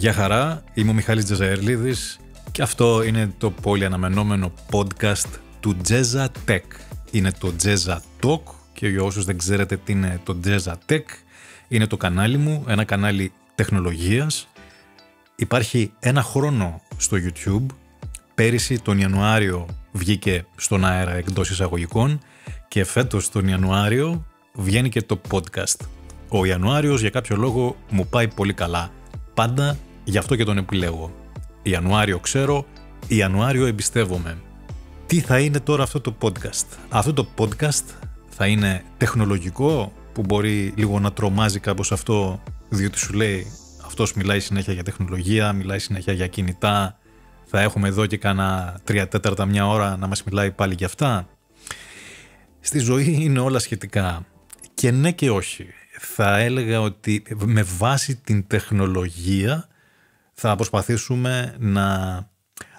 Γεια χαρά, είμαι ο Μιχάλης Τζεζαερλίδης και αυτό είναι το πολύ αναμενόμενο podcast του Τζέζα Tech. Είναι το Τζέζα Talk και για όσους δεν ξέρετε τι είναι το Τζέζα Tech, είναι το κανάλι μου, ένα κανάλι τεχνολογίας. Υπάρχει ένα χρόνο στο YouTube, πέρυσι τον Ιανουάριο βγήκε στον αέρα εκτός εισαγωγικών και φέτος τον Ιανουάριο βγαίνει και το podcast. Ο Ιανουάριος για κάποιο λόγο μου πάει πολύ καλά. Πάντα Γι' αυτό και τον επιλέγω. Ιανουάριο ξέρω, Ιανουάριο εμπιστεύομαι. Τι θα είναι τώρα αυτό το podcast. Αυτό το podcast θα είναι τεχνολογικό που μπορεί λίγο να τρομάζει κάπως αυτό διότι σου λέει αυτός μιλάει συνέχεια για τεχνολογία, μιλάει συνέχεια για κινητά, θα έχουμε εδώ και κάνα τρία τέταρτα μια ώρα να μας μιλάει πάλι για αυτά. Στη ζωή είναι όλα σχετικά και ναι και όχι. Θα έλεγα ότι με βάση την τεχνολογία θα προσπαθήσουμε να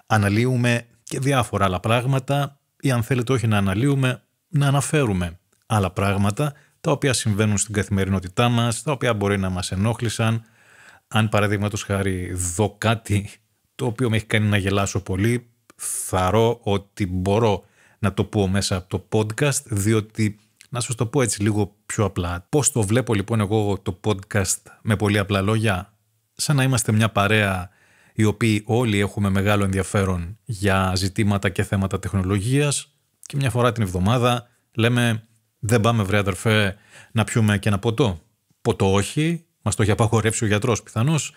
αναλύουμε και διάφορα άλλα πράγματα ή αν θέλετε όχι να αναλύουμε, να αναφέρουμε άλλα πράγματα τα οποία συμβαίνουν στην καθημερινότητά μας, τα οποία μπορεί να μας ενόχλησαν. Αν παραδείγματος χάρη δω κάτι το οποίο με έχει κάνει να γελάσω πολύ, θαρώ ότι μπορώ να το πω μέσα από το podcast, διότι να σας το πω έτσι λίγο πιο απλά. Πώς το βλέπω λοιπόν εγώ το podcast με πολύ απλά λόγια σαν να είμαστε μια παρέα οι οποίοι όλοι έχουμε μεγάλο ενδιαφέρον για ζητήματα και θέματα τεχνολογίας και μια φορά την εβδομάδα λέμε δεν πάμε βρε αδερφέ να πιούμε και ένα ποτό. Ποτό όχι, μας το έχει απαγορεύσει ο γιατρός πιθανώς.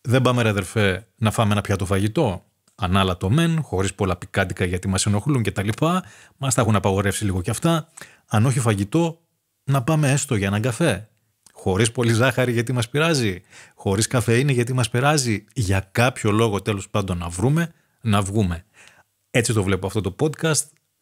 Δεν πάμε ρε αδερφέ να φάμε ένα πιάτο φαγητό. Ανάλατο μεν, χωρίς πολλά πικάντικα γιατί μας ενοχλούν κτλ. Μας τα έχουν απαγορεύσει λίγο κι αυτά. Αν όχι φαγητό, να πάμε έστω για έναν καφέ Χωρίς πολύ ζάχαρη γιατί μας πειράζει. Χωρίς καφεΐνη γιατί μας πειράζει. Για κάποιο λόγο τέλος πάντων να βρούμε, να βγούμε. Έτσι το βλέπω αυτό το podcast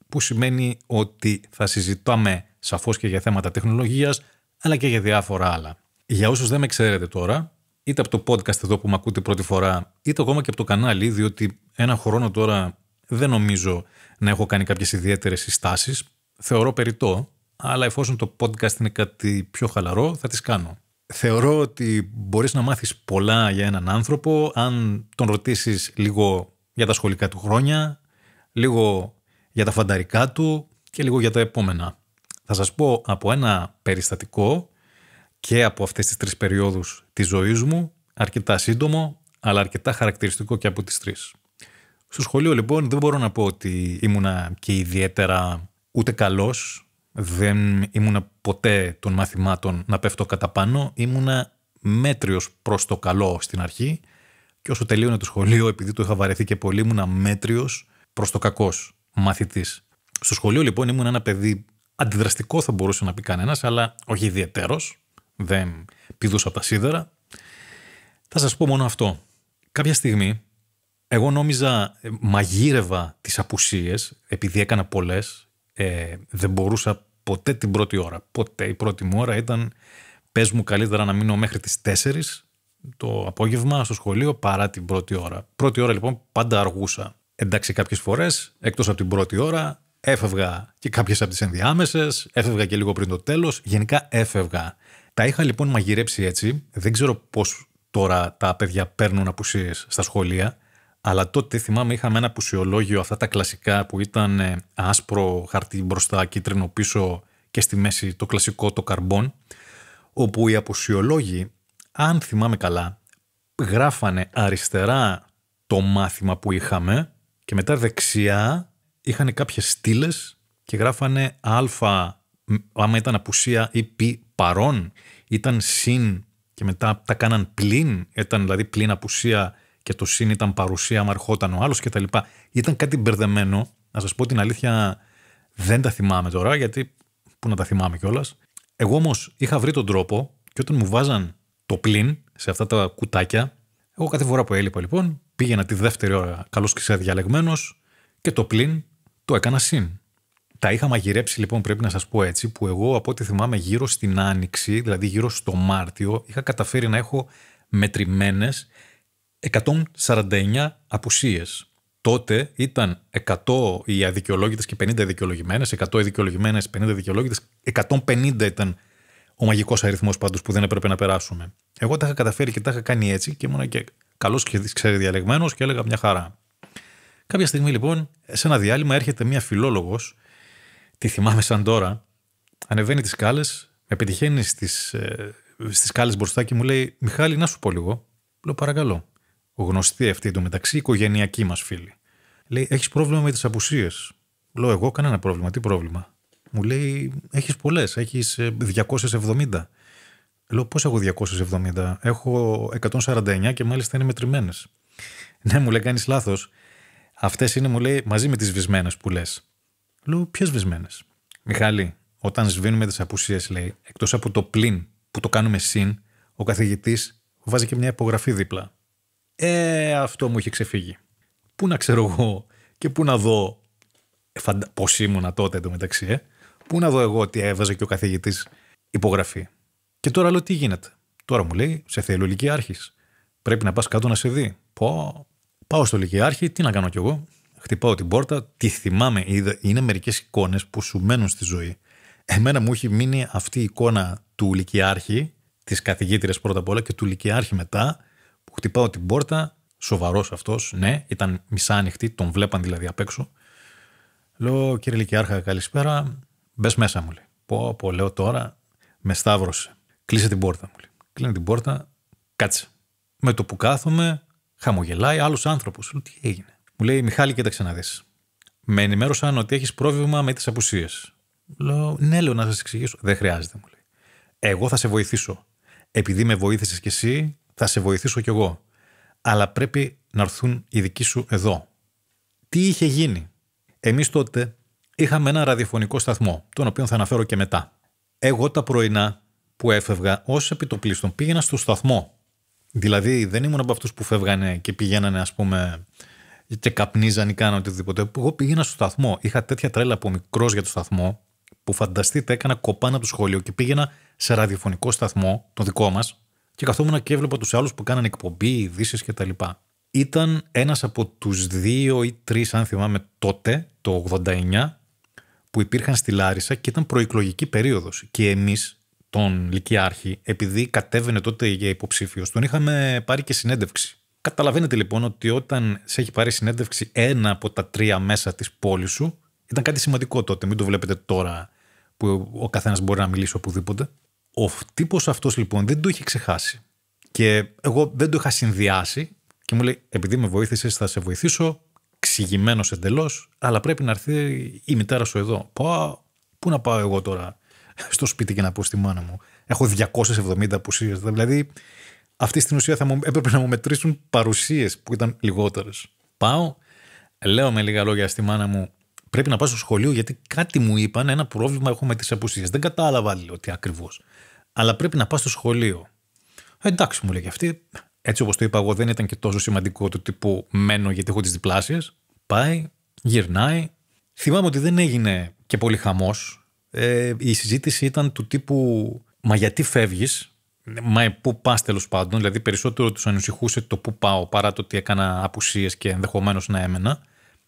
που σημαίνει ότι θα συζητάμε σαφώς και για θέματα τεχνολογίας αλλά και για διάφορα άλλα. Για όσους δεν με ξέρετε τώρα, είτε από το podcast εδώ που με ακούτε πρώτη φορά, είτε ακόμα και από το κανάλι, διότι ένα χρόνο τώρα δεν νομίζω να έχω κάνει κάποιες ιδιαίτερες συστάσεις. Θεωρώ περιττό αλλά εφόσον το podcast είναι κάτι πιο χαλαρό, θα τις κάνω. Θεωρώ ότι μπορείς να μάθεις πολλά για έναν άνθρωπο αν τον ρωτήσεις λίγο για τα σχολικά του χρόνια, λίγο για τα φανταρικά του και λίγο για τα επόμενα. Θα σας πω από ένα περιστατικό και από αυτές τις τρεις περιόδους της ζωής μου, αρκετά σύντομο, αλλά αρκετά χαρακτηριστικό και από τις τρεις. Στο σχολείο λοιπόν δεν μπορώ να πω ότι ήμουνα και ιδιαίτερα ούτε καλός, δεν ήμουνα ποτέ των μαθημάτων να πέφτω κατά πάνω. Ήμουνα μέτριος προς το καλό στην αρχή και όσο τελείωνε το σχολείο, επειδή το είχα βαρεθεί και πολύ, ήμουνα μέτριος προς το κακός μαθητής. Στο σχολείο λοιπόν ήμουν ένα παιδί αντιδραστικό θα μπορούσε να πει κανένας, αλλά όχι ιδιαίτερο. Δεν πηδούσα από τα σίδερα. Θα σας πω μόνο αυτό. Κάποια στιγμή εγώ νόμιζα ε, μαγείρευα τις απουσίες, επειδή έκανα ε, δεν μπορούσα ποτέ την πρώτη ώρα. Ποτέ η πρώτη μου ώρα ήταν πες μου καλύτερα να μείνω μέχρι τις 4 το απόγευμα στο σχολείο παρά την πρώτη ώρα. Πρώτη ώρα λοιπόν πάντα αργούσα. Εντάξει κάποιες φορές, έκτό από την πρώτη ώρα έφευγα και κάποιες από τις ενδιάμεσες, έφευγα και λίγο πριν το τέλος, γενικά έφευγα. Τα είχα λοιπόν μαγειρέψει έτσι, δεν ξέρω πώς τώρα τα παιδιά παίρνουν απουσίες στα σχολεία, αλλά τότε θυμάμαι είχαμε ένα πουσιολόγιο, αυτά τα κλασικά που ήταν ε, άσπρο χαρτί μπροστά, κίτρινο πίσω και στη μέση το κλασικό το καρμπόν, όπου οι αποσιολόγοι, αν θυμάμαι καλά, γράφανε αριστερά το μάθημα που είχαμε και μετά δεξιά είχαν κάποιες στήλες και γράφανε α, άμα ήταν απουσία ή πι παρόν, ήταν συν και μετά τα κάναν πλην, ήταν δηλαδή πλην απουσία και το συν ήταν παρουσία, άμα ερχόταν ο άλλος κτλ. Ήταν κάτι μπερδεμένο. Να σας πω την αλήθεια, δεν τα θυμάμαι τώρα, γιατί πού να τα θυμάμαι κιόλας. Εγώ όμως είχα βρει τον τρόπο και όταν μου βάζαν το πλήν σε αυτά τα κουτάκια, εγώ κάθε φορά που έλειπα λοιπόν, πήγαινα τη δεύτερη ώρα καλώ και σε διαλεγμένος και το πλήν το έκανα συν. Τα είχα μαγειρέψει λοιπόν, πρέπει να σας πω έτσι, που εγώ από ό,τι θυμάμαι γύρω στην Άνοιξη, δηλαδή γύρω στο Μάρτιο, είχα καταφέρει να έχω μετρημένες 149 απουσίες. Τότε ήταν 100 οι αδικαιολόγητες και 50 οι 100 οι δικαιολογημένες, 50 οι 150 ήταν ο μαγικός αριθμός πάντως που δεν έπρεπε να περάσουμε. Εγώ τα είχα καταφέρει και τα είχα κάνει έτσι και ήμουν και καλός και διαλεγμένος και έλεγα μια χαρά. Κάποια στιγμή λοιπόν, σε ένα διάλειμμα έρχεται μια φιλόλογος, τη θυμάμαι σαν τώρα, ανεβαίνει τις κάλε, με πετυχαίνει στις ε, κάλε μπροστά και μου λέει: Μιχάλη, να σου πω λίγο. Λέω παρακαλώ γνωστή αυτή μεταξύ οικογενειακή μας φίλη. Λέει: Έχεις πρόβλημα με τις απουσίες. Λέω: Εγώ κανένα πρόβλημα. Τι πρόβλημα. Μου λέει: Έχεις πολλές. Έχεις 270. Λέω: Πώς έχω 270. Έχω 149 και μάλιστα είναι μετρημένες. Ναι, μου λέει: Κάνεις λάθος. Αυτές είναι, μου λέει, μαζί με τις βισμένε που λες. Λέω: Ποιες βισμένε, Μιχάλη, όταν σβήνουμε τις απουσίες, λέει, εκτός από το πλην που το κάνουμε συν, ο καθηγητής βάζει και μια υπογραφή δίπλα. Ε, αυτό μου είχε ξεφύγει. Πού να ξέρω εγώ και πού να δω. Ε, φαντα... Πώς ήμουνα τότε εντωμεταξύ, ε. Πού να δω εγώ ότι έβαζε και ο καθηγητής υπογραφή. Και τώρα λέω τι γίνεται. Τώρα μου λέει, σε θέλει ο Λυκειάρχης. Πρέπει να πας κάτω να σε δει. Πω, πάω στο Λυκειάρχη, τι να κάνω κι εγώ. Χτυπάω την πόρτα, τη θυμάμαι. Είναι μερικές εικόνες που σου μένουν στη ζωή. Εμένα μου έχει μείνει αυτή η εικόνα του Λυκειάρχη, της καθηγήτριας πρώτα απ' όλα και του Λυκειάρχη μετά, Χτυπάω την πόρτα, σοβαρός αυτός, ναι, ήταν μισά ανοιχτή, τον βλέπαν δηλαδή απ' έξω. Λέω, κύριε Λικιάρχα, καλησπέρα. Μπες μέσα μου, λέει. Πω, πω, λέω τώρα, με σταύρωσε. Κλείσε την πόρτα μου. Λέει. Κλείνω την πόρτα, κάτσε. Με το που κάθομαι, χαμογελάει άλλος άνθρωπος. Λέω, τι έγινε. Μου λέει, Μιχάλη, κοίταξε να δεις. Με ενημέρωσαν ότι έχεις πρόβλημα με τις απουσίες. Λέω, ναι, λέω να σας εξηγήσω. Δεν χρειάζεται, μου λέει. Εγώ θα σε βοηθήσω. Επειδή με βοήθησες κι εσύ, θα σε βοηθήσω κι εγώ. Αλλά πρέπει να έρθουν οι δικοί σου εδώ. Τι είχε γίνει. Εμείς τότε είχαμε ένα ραδιοφωνικό σταθμό, τον οποίο θα αναφέρω και μετά. Εγώ τα πρωινά που έφευγα ως επιτοπλίστων πήγαινα στο σταθμό. Δηλαδή δεν ήμουν από αυτούς που φεύγανε και πηγαίνανε, ας πούμε, και καπνίζαν ή κάνανε οτιδήποτε. Εγώ πήγαινα στο σταθμό. Είχα τέτοια τρέλα από μικρός για το σταθμό, που φανταστείτε έκανα κοπάνα του το σχολείο και πήγαινα σε ραδιοφωνικό σταθμό, το δικό μας, και καθόμουν και έβλεπα τους άλλους που κάνανε εκπομπή, ειδήσεις λοιπά. Ήταν ένας από τους δύο ή τρεις, αν θυμάμαι τότε, το 89, που υπήρχαν στη Λάρισα και ήταν προεκλογική περίοδος. Και εμείς, τον Λυκειάρχη, επειδή κατέβαινε τότε για υποψήφιος, τον είχαμε πάρει και συνέντευξη. Καταλαβαίνετε λοιπόν ότι όταν σε έχει πάρει συνέντευξη ένα από τα τρία μέσα της πόλης σου, ήταν κάτι σημαντικό τότε, μην το βλέπετε τώρα που ο καθένας μπορεί να μιλήσει οπουδήποτε. Ο τύπος αυτός λοιπόν δεν το είχε ξεχάσει. Και εγώ δεν το είχα συνδυάσει και μου λέει: Επειδή με βοήθησες, θα σε βοηθήσω. Ξηγημένος εντελώς, αλλά πρέπει να έρθει η μητέρα σου εδώ. Πω, πού να πάω εγώ τώρα στο σπίτι και να πω στη μάνα μου. Έχω 270 απουσίες. Δηλαδή, αυτή στην ουσία θα μου, έπρεπε να μου μετρήσουν παρουσίες που ήταν λιγότερες. Πάω, λέω με λίγα λόγια στη μάνα μου: Πρέπει να πάω στο σχολείο γιατί κάτι μου είπαν ένα πρόβλημα έχω με τις απουσίες. Δεν κατάλαβα, λέει ότι ακριβώς αλλά πρέπει να πας στο σχολείο. Ε, εντάξει, μου λέει και αυτή. Έτσι όπως το είπα, εγώ δεν ήταν και τόσο σημαντικό το τύπου μένω γιατί έχω τις διπλάσει. Πάει, γυρνάει. Θυμάμαι ότι δεν έγινε και πολύ χαμός. Ε, η συζήτηση ήταν του τύπου Μα γιατί φεύγεις, Μα πού πας τέλος πάντων. Δηλαδή, περισσότερο τους ανησυχούσε το πού πάω παρά το ότι έκανα απουσίες και ενδεχομένως να έμενα.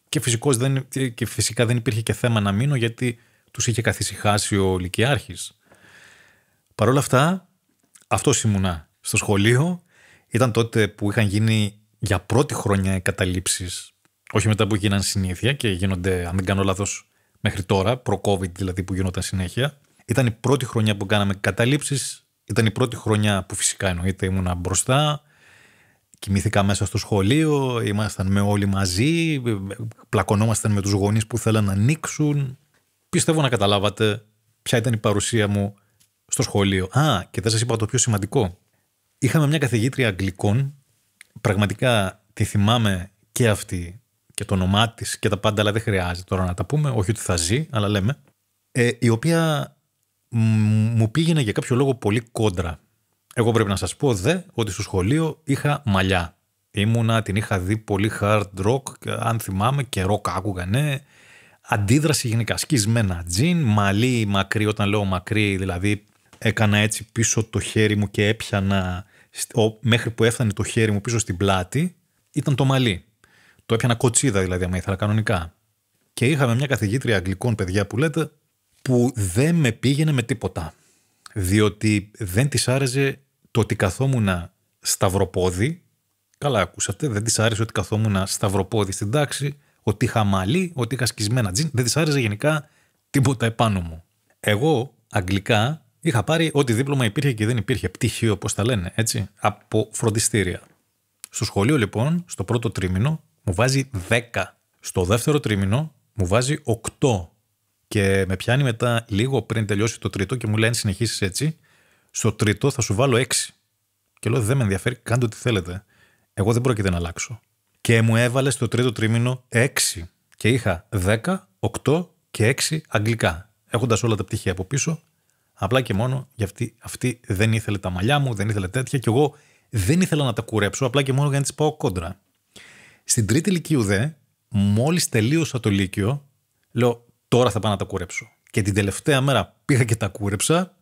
Και, δεν, και φυσικά δεν υπήρχε και θέμα να μείνω γιατί τους είχε καθησυχάσει ο Λυκειάρχης. Παρ' όλα αυτά, αυτός ήμουνα στο σχολείο. Ήταν τότε που είχαν γίνει για πρώτη χρονιά καταλήψεις, όχι μετά που γίναν συνήθεια και γίνονται, αν δεν κάνω λάθος, μέχρι τώρα, προ-COVID δηλαδή που γινόταν συνέχεια. Ήταν η πρώτη χρονιά που κάναμε καταλήψεις. Ήταν η πρώτη χρονιά που φυσικά εννοείται ήμουνα μπροστά. Κοιμήθηκα μέσα στο σχολείο, ήμασταν με όλοι μαζί, πλακωνόμασταν με τους γονείς που θέλαν να ανοίξουν. Πιστεύω να καταλάβατε ποια ήταν η παρουσία μου στο σχολείο. Α, και δεν σας είπα το πιο σημαντικό. Είχαμε μια καθηγήτρια Αγγλικών. Πραγματικά τη θυμάμαι και αυτή και το όνομά της και τα πάντα, αλλά δεν χρειάζεται τώρα να τα πούμε. Όχι ότι θα ζει, αλλά λέμε. Ε, η οποία μου πήγαινε για κάποιο λόγο πολύ κόντρα. Εγώ πρέπει να σας πω δε ότι στο σχολείο είχα μαλλιά. Ήμουνα, την είχα δει πολύ hard rock, αν θυμάμαι, και rock άκουγα, ναι. Αντίδραση γενικά, σκισμένα τζιν, μαλλί μακρύ, όταν λέω μακρύ, δηλαδή έκανα έτσι πίσω το χέρι μου και έπιανα μέχρι που έφτανε το χέρι μου πίσω στην πλάτη ήταν το μαλλί. Το έπιανα κοτσίδα δηλαδή, αν ήθελα κανονικά. Και είχαμε μια καθηγήτρια αγγλικών παιδιά που λέτε που δεν με πήγαινε με τίποτα. Διότι δεν της άρεσε το ότι καθόμουν σταυροπόδι. Καλά ακούσατε, δεν της άρεσε ότι καθόμουν σταυροπόδι στην τάξη, ότι είχα μαλλί, ότι είχα σκισμένα τζιν. Δεν της άρεσε γενικά τίποτα επάνω μου. Εγώ αγγλικά Είχα πάρει ό,τι δίπλωμα υπήρχε και δεν υπήρχε. Πτυχίο, όπω τα λένε, έτσι, από φροντιστήρια. Στο σχολείο, λοιπόν, στο πρώτο τρίμηνο μου βάζει 10. Στο δεύτερο τρίμηνο μου βάζει 8. Και με πιάνει μετά λίγο πριν τελειώσει το τρίτο και μου λέει: Αν συνεχίσεις έτσι, στο τρίτο θα σου βάλω 6. Και λέω: Δεν με ενδιαφέρει, κάντε ό,τι θέλετε. Εγώ δεν πρόκειται να αλλάξω. Και μου έβαλε στο τρίτο τρίμηνο 6. Και είχα 10, 8 και 6 αγγλικά. Έχοντας όλα τα πτυχία από πίσω, Απλά και μόνο γιατί αυτή δεν ήθελε τα μαλλιά μου, δεν ήθελε τέτοια και εγώ δεν ήθελα να τα κουρέψω απλά και μόνο για να τις πάω κόντρα. Στην τρίτη ηλικίου δε, μόλις τελείωσα το Λύκειο, λέω τώρα θα πάω να τα κουρέψω. Και την τελευταία μέρα πήγα και τα κούρεψα,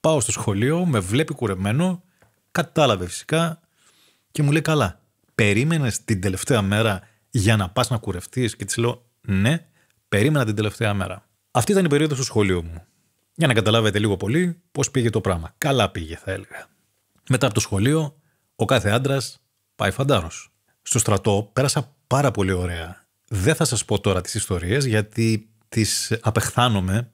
πάω στο σχολείο, με βλέπει κουρεμένο, κατάλαβε φυσικά και μου λέει καλά. Περίμενες την τελευταία μέρα για να πας να κουρευτείς, και της λέω ναι, περίμενα την τελευταία μέρα. Αυτή ήταν η περίοδος του σχολείου μου. Για να καταλάβετε λίγο πολύ πώς πήγε το πράγμα. Καλά πήγε, θα έλεγα. Μετά από το σχολείο, ο κάθε άντρας πάει φαντάρος. Στο στρατό πέρασα πάρα πολύ ωραία. Δεν θα σας πω τώρα τις ιστορίες, γιατί τις απεχθάνομαι.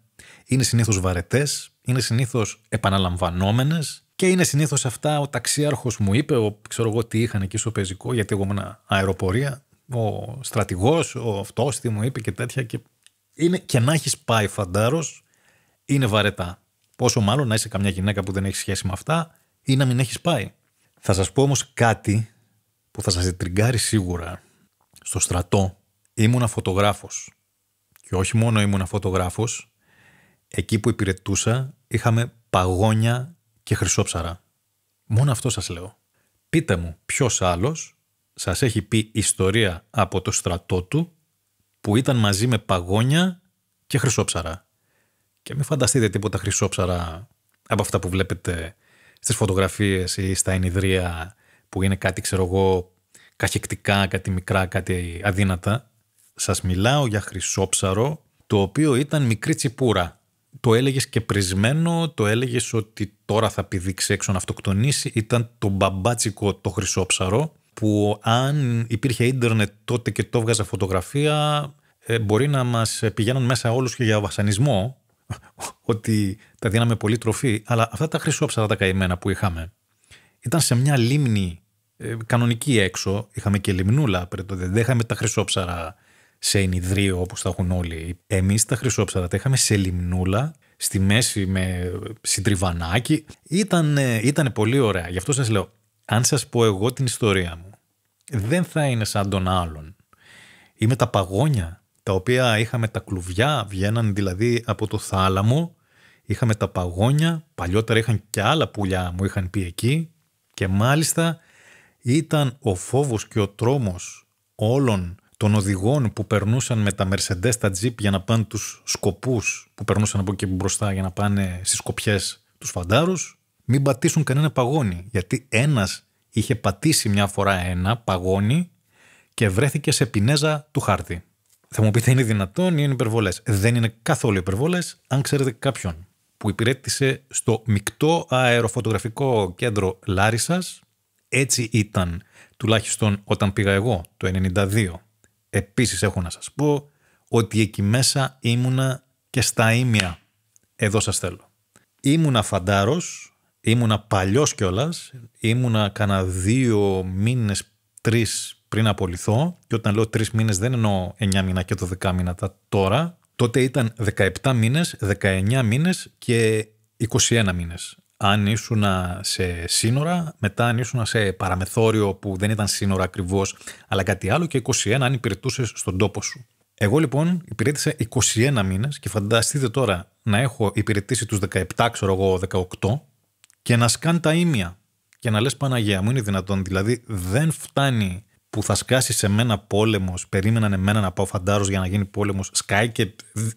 Είναι συνήθως βαρετές, είναι συνήθως επαναλαμβανόμενες και είναι συνήθως αυτά ο ταξίαρχος μου είπε, ο, ξέρω εγώ τι είχαν εκεί στο πεζικό, γιατί εγώ ήμουν αεροπορία. Ο στρατηγός, ο αυτό τι μου είπε και τέτοια. Και, είναι, και να έχεις πάει φαντάρος, είναι βαρετά. Πόσο μάλλον να είσαι καμιά γυναίκα που δεν έχει σχέση με αυτά ή να μην έχεις πάει. Θα σας πω όμως κάτι που θα σας τριγκάρει σίγουρα. Στο στρατό ήμουνα φωτογράφος. Και όχι μόνο ήμουνα φωτογράφος, εκεί που υπηρετούσα είχαμε παγόνια και χρυσόψαρα. Μόνο αυτό σας λέω. Πείτε μου ποιος άλλος σας έχει πει ιστορία από το στρατό του που ήταν μαζί με παγόνια και χρυσόψαρα. Και μην φανταστείτε τίποτα χρυσόψαρα από αυτά που βλέπετε στις φωτογραφίες ή στα ενιδρία που είναι κάτι, ξέρω εγώ, καχεκτικά, κάτι μικρά, κάτι αδύνατα. Σας μιλάω για χρυσόψαρο, το οποίο ήταν μικρή τσιπούρα. Το έλεγες και πρισμένο, το έλεγες ότι τώρα θα πηδήξει έξω να αυτοκτονήσει. Ήταν το μπαμπάτσικο το χρυσόψαρο, που αν υπήρχε ίντερνετ τότε και το βγάζα φωτογραφία, ε, μπορεί να μας πηγαίνουν μέσα όλους και για βασανισμό, ότι τα δίναμε πολύ τροφή, αλλά αυτά τα χρυσόψαρα τα καημένα που είχαμε ήταν σε μια λίμνη ε, κανονική έξω. Είχαμε και λιμνούλα δεν είχαμε τα χρυσόψαρα σε ενιδρίο όπως τα έχουν όλοι. Εμείς τα χρυσόψαρα τα είχαμε σε λιμνούλα, στη μέση με συντριβανάκι. Ήταν, ε, ήταν πολύ ωραία. Γι' αυτό σας λέω, αν σας πω εγώ την ιστορία μου, δεν θα είναι σαν τον άλλον. Είμαι τα παγόνια τα οποία είχαμε τα κλουβιά, βγαίναν δηλαδή από το θάλαμο, είχαμε τα παγόνια, παλιότερα είχαν και άλλα πουλιά μου είχαν πει εκεί και μάλιστα ήταν ο φόβος και ο τρόμος όλων των οδηγών που περνούσαν με τα Mercedes, τα Jeep για να πάνε τους σκοπούς που περνούσαν από εκεί μπροστά για να πάνε στις σκοπιές τους φαντάρους, μην πατήσουν κανένα παγόνι. Γιατί ένας είχε πατήσει μια φορά ένα παγόνι και βρέθηκε σε πινέζα του χάρτη. Θα μου πείτε είναι δυνατόν ή είναι υπερβολές. Δεν είναι καθόλου υπερβολές, αν ξέρετε κάποιον που υπηρέτησε στο μεικτό αεροφωτογραφικό κέντρο Λάρισας, Έτσι ήταν τουλάχιστον όταν πήγα εγώ το 92. Επίσης έχω να σας πω ότι εκεί μέσα ήμουνα και στα ίμια. Εδώ σας θέλω. Ήμουνα φαντάρος, ήμουνα παλιός κιόλας, ήμουνα κανένα δύο μήνες, τρεις πριν απολυθώ, και όταν λέω τρεις μήνες δεν εννοώ 9 μήνα και το 10 μήνα τα τώρα, τότε ήταν 17 μήνε, 19 μήνες και 21 μήνες. Αν ήσουν σε σύνορα, μετά αν ήσουν σε παραμεθόριο που δεν ήταν σύνορα ακριβώς, αλλά κάτι άλλο, και 21 αν υπηρετούσες στον τόπο σου. Εγώ λοιπόν υπηρέτησα 21 μήνες και φανταστείτε τώρα να έχω υπηρετήσει τους 17, ξέρω εγώ, 18 και να σκάν τα ίμια και να λες Παναγία μου είναι δυνατόν. Δηλαδή δεν φτάνει που θα σκάσει σε μένα πόλεμος, περίμεναν εμένα να πάω φαντάρος για να γίνει πόλεμος, σκάει και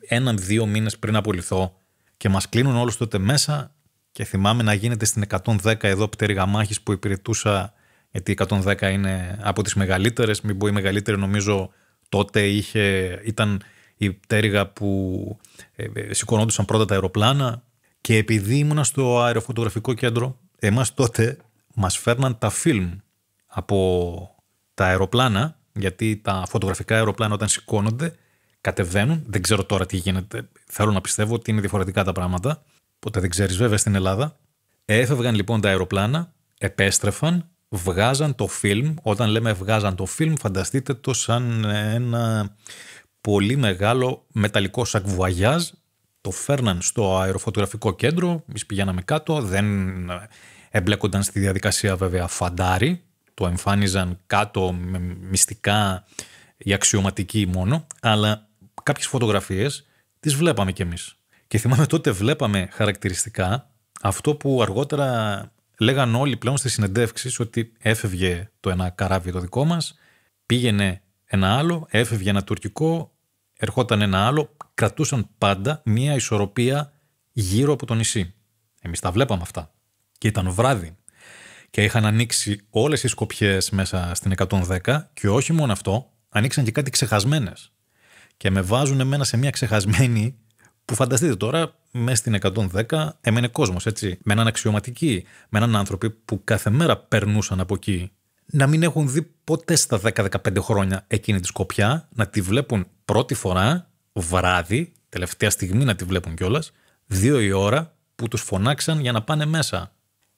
έναν-δύο μήνες πριν απολυθώ και μας κλείνουν όλους τότε μέσα. Και θυμάμαι να γίνεται στην 110 εδώ πτέρυγα μάχης που υπηρετούσα, γιατί 110 είναι από τις μεγαλύτερες, μην πω η μεγαλύτερη, νομίζω τότε είχε, ήταν η πτέρυγα που ε, ε, σηκωνόντουσαν πρώτα τα αεροπλάνα. Και επειδή ήμουνα στο αεροφωτογραφικό κέντρο, εμάς τότε μας φέρναν τα φιλμ από τα αεροπλάνα, γιατί τα φωτογραφικά αεροπλάνα όταν σηκώνονται κατεβαίνουν. Δεν ξέρω τώρα τι γίνεται. Θέλω να πιστεύω ότι είναι διαφορετικά τα πράγματα. Ποτέ δεν ξέρεις, βέβαια, στην Ελλάδα. Έφευγαν λοιπόν τα αεροπλάνα, επέστρεφαν, βγάζαν το φιλμ. Όταν λέμε βγάζαν το φιλμ, φανταστείτε το σαν ένα πολύ μεγάλο μεταλλικό σακβουαγιάζ. Το φέρναν στο αεροφωτογραφικό κέντρο, εμείς πηγαίναμε κάτω, δεν εμπλέκονταν στη διαδικασία βέβαια φαντάρι, το εμφάνιζαν κάτω μυστικά οι αξιωματικοί μόνο, αλλά κάποιες φωτογραφίες τις βλέπαμε κι εμείς. Και θυμάμαι τότε βλέπαμε χαρακτηριστικά αυτό που αργότερα λέγαν όλοι πλέον στις συνεντεύξεις ότι έφευγε το ένα καράβι το δικό μας, πήγαινε ένα άλλο, έφευγε ένα τουρκικό, ερχόταν ένα άλλο, κρατούσαν πάντα μία ισορροπία γύρω από το νησί. Εμείς τα βλέπαμε αυτά. Και ήταν βράδυ και είχαν ανοίξει όλες οι σκοπιές μέσα στην 110 και όχι μόνο αυτό, ανοίξαν και κάτι ξεχασμένες. Και με βάζουν εμένα σε μια ξεχασμένη που φανταστείτε τώρα, μέσα στην 110 έμενε κόσμος, έτσι. Με έναν αξιωματική, με έναν άνθρωπο που κάθε μέρα περνούσαν από εκεί. Να μην έχουν δει ποτέ στα 10-15 χρόνια εκείνη τη σκοπιά, να τη βλέπουν πρώτη φορά, βράδυ, τελευταία στιγμή να τη βλέπουν κιόλας, δύο η ώρα που τους φωνάξαν για να πάνε μέσα.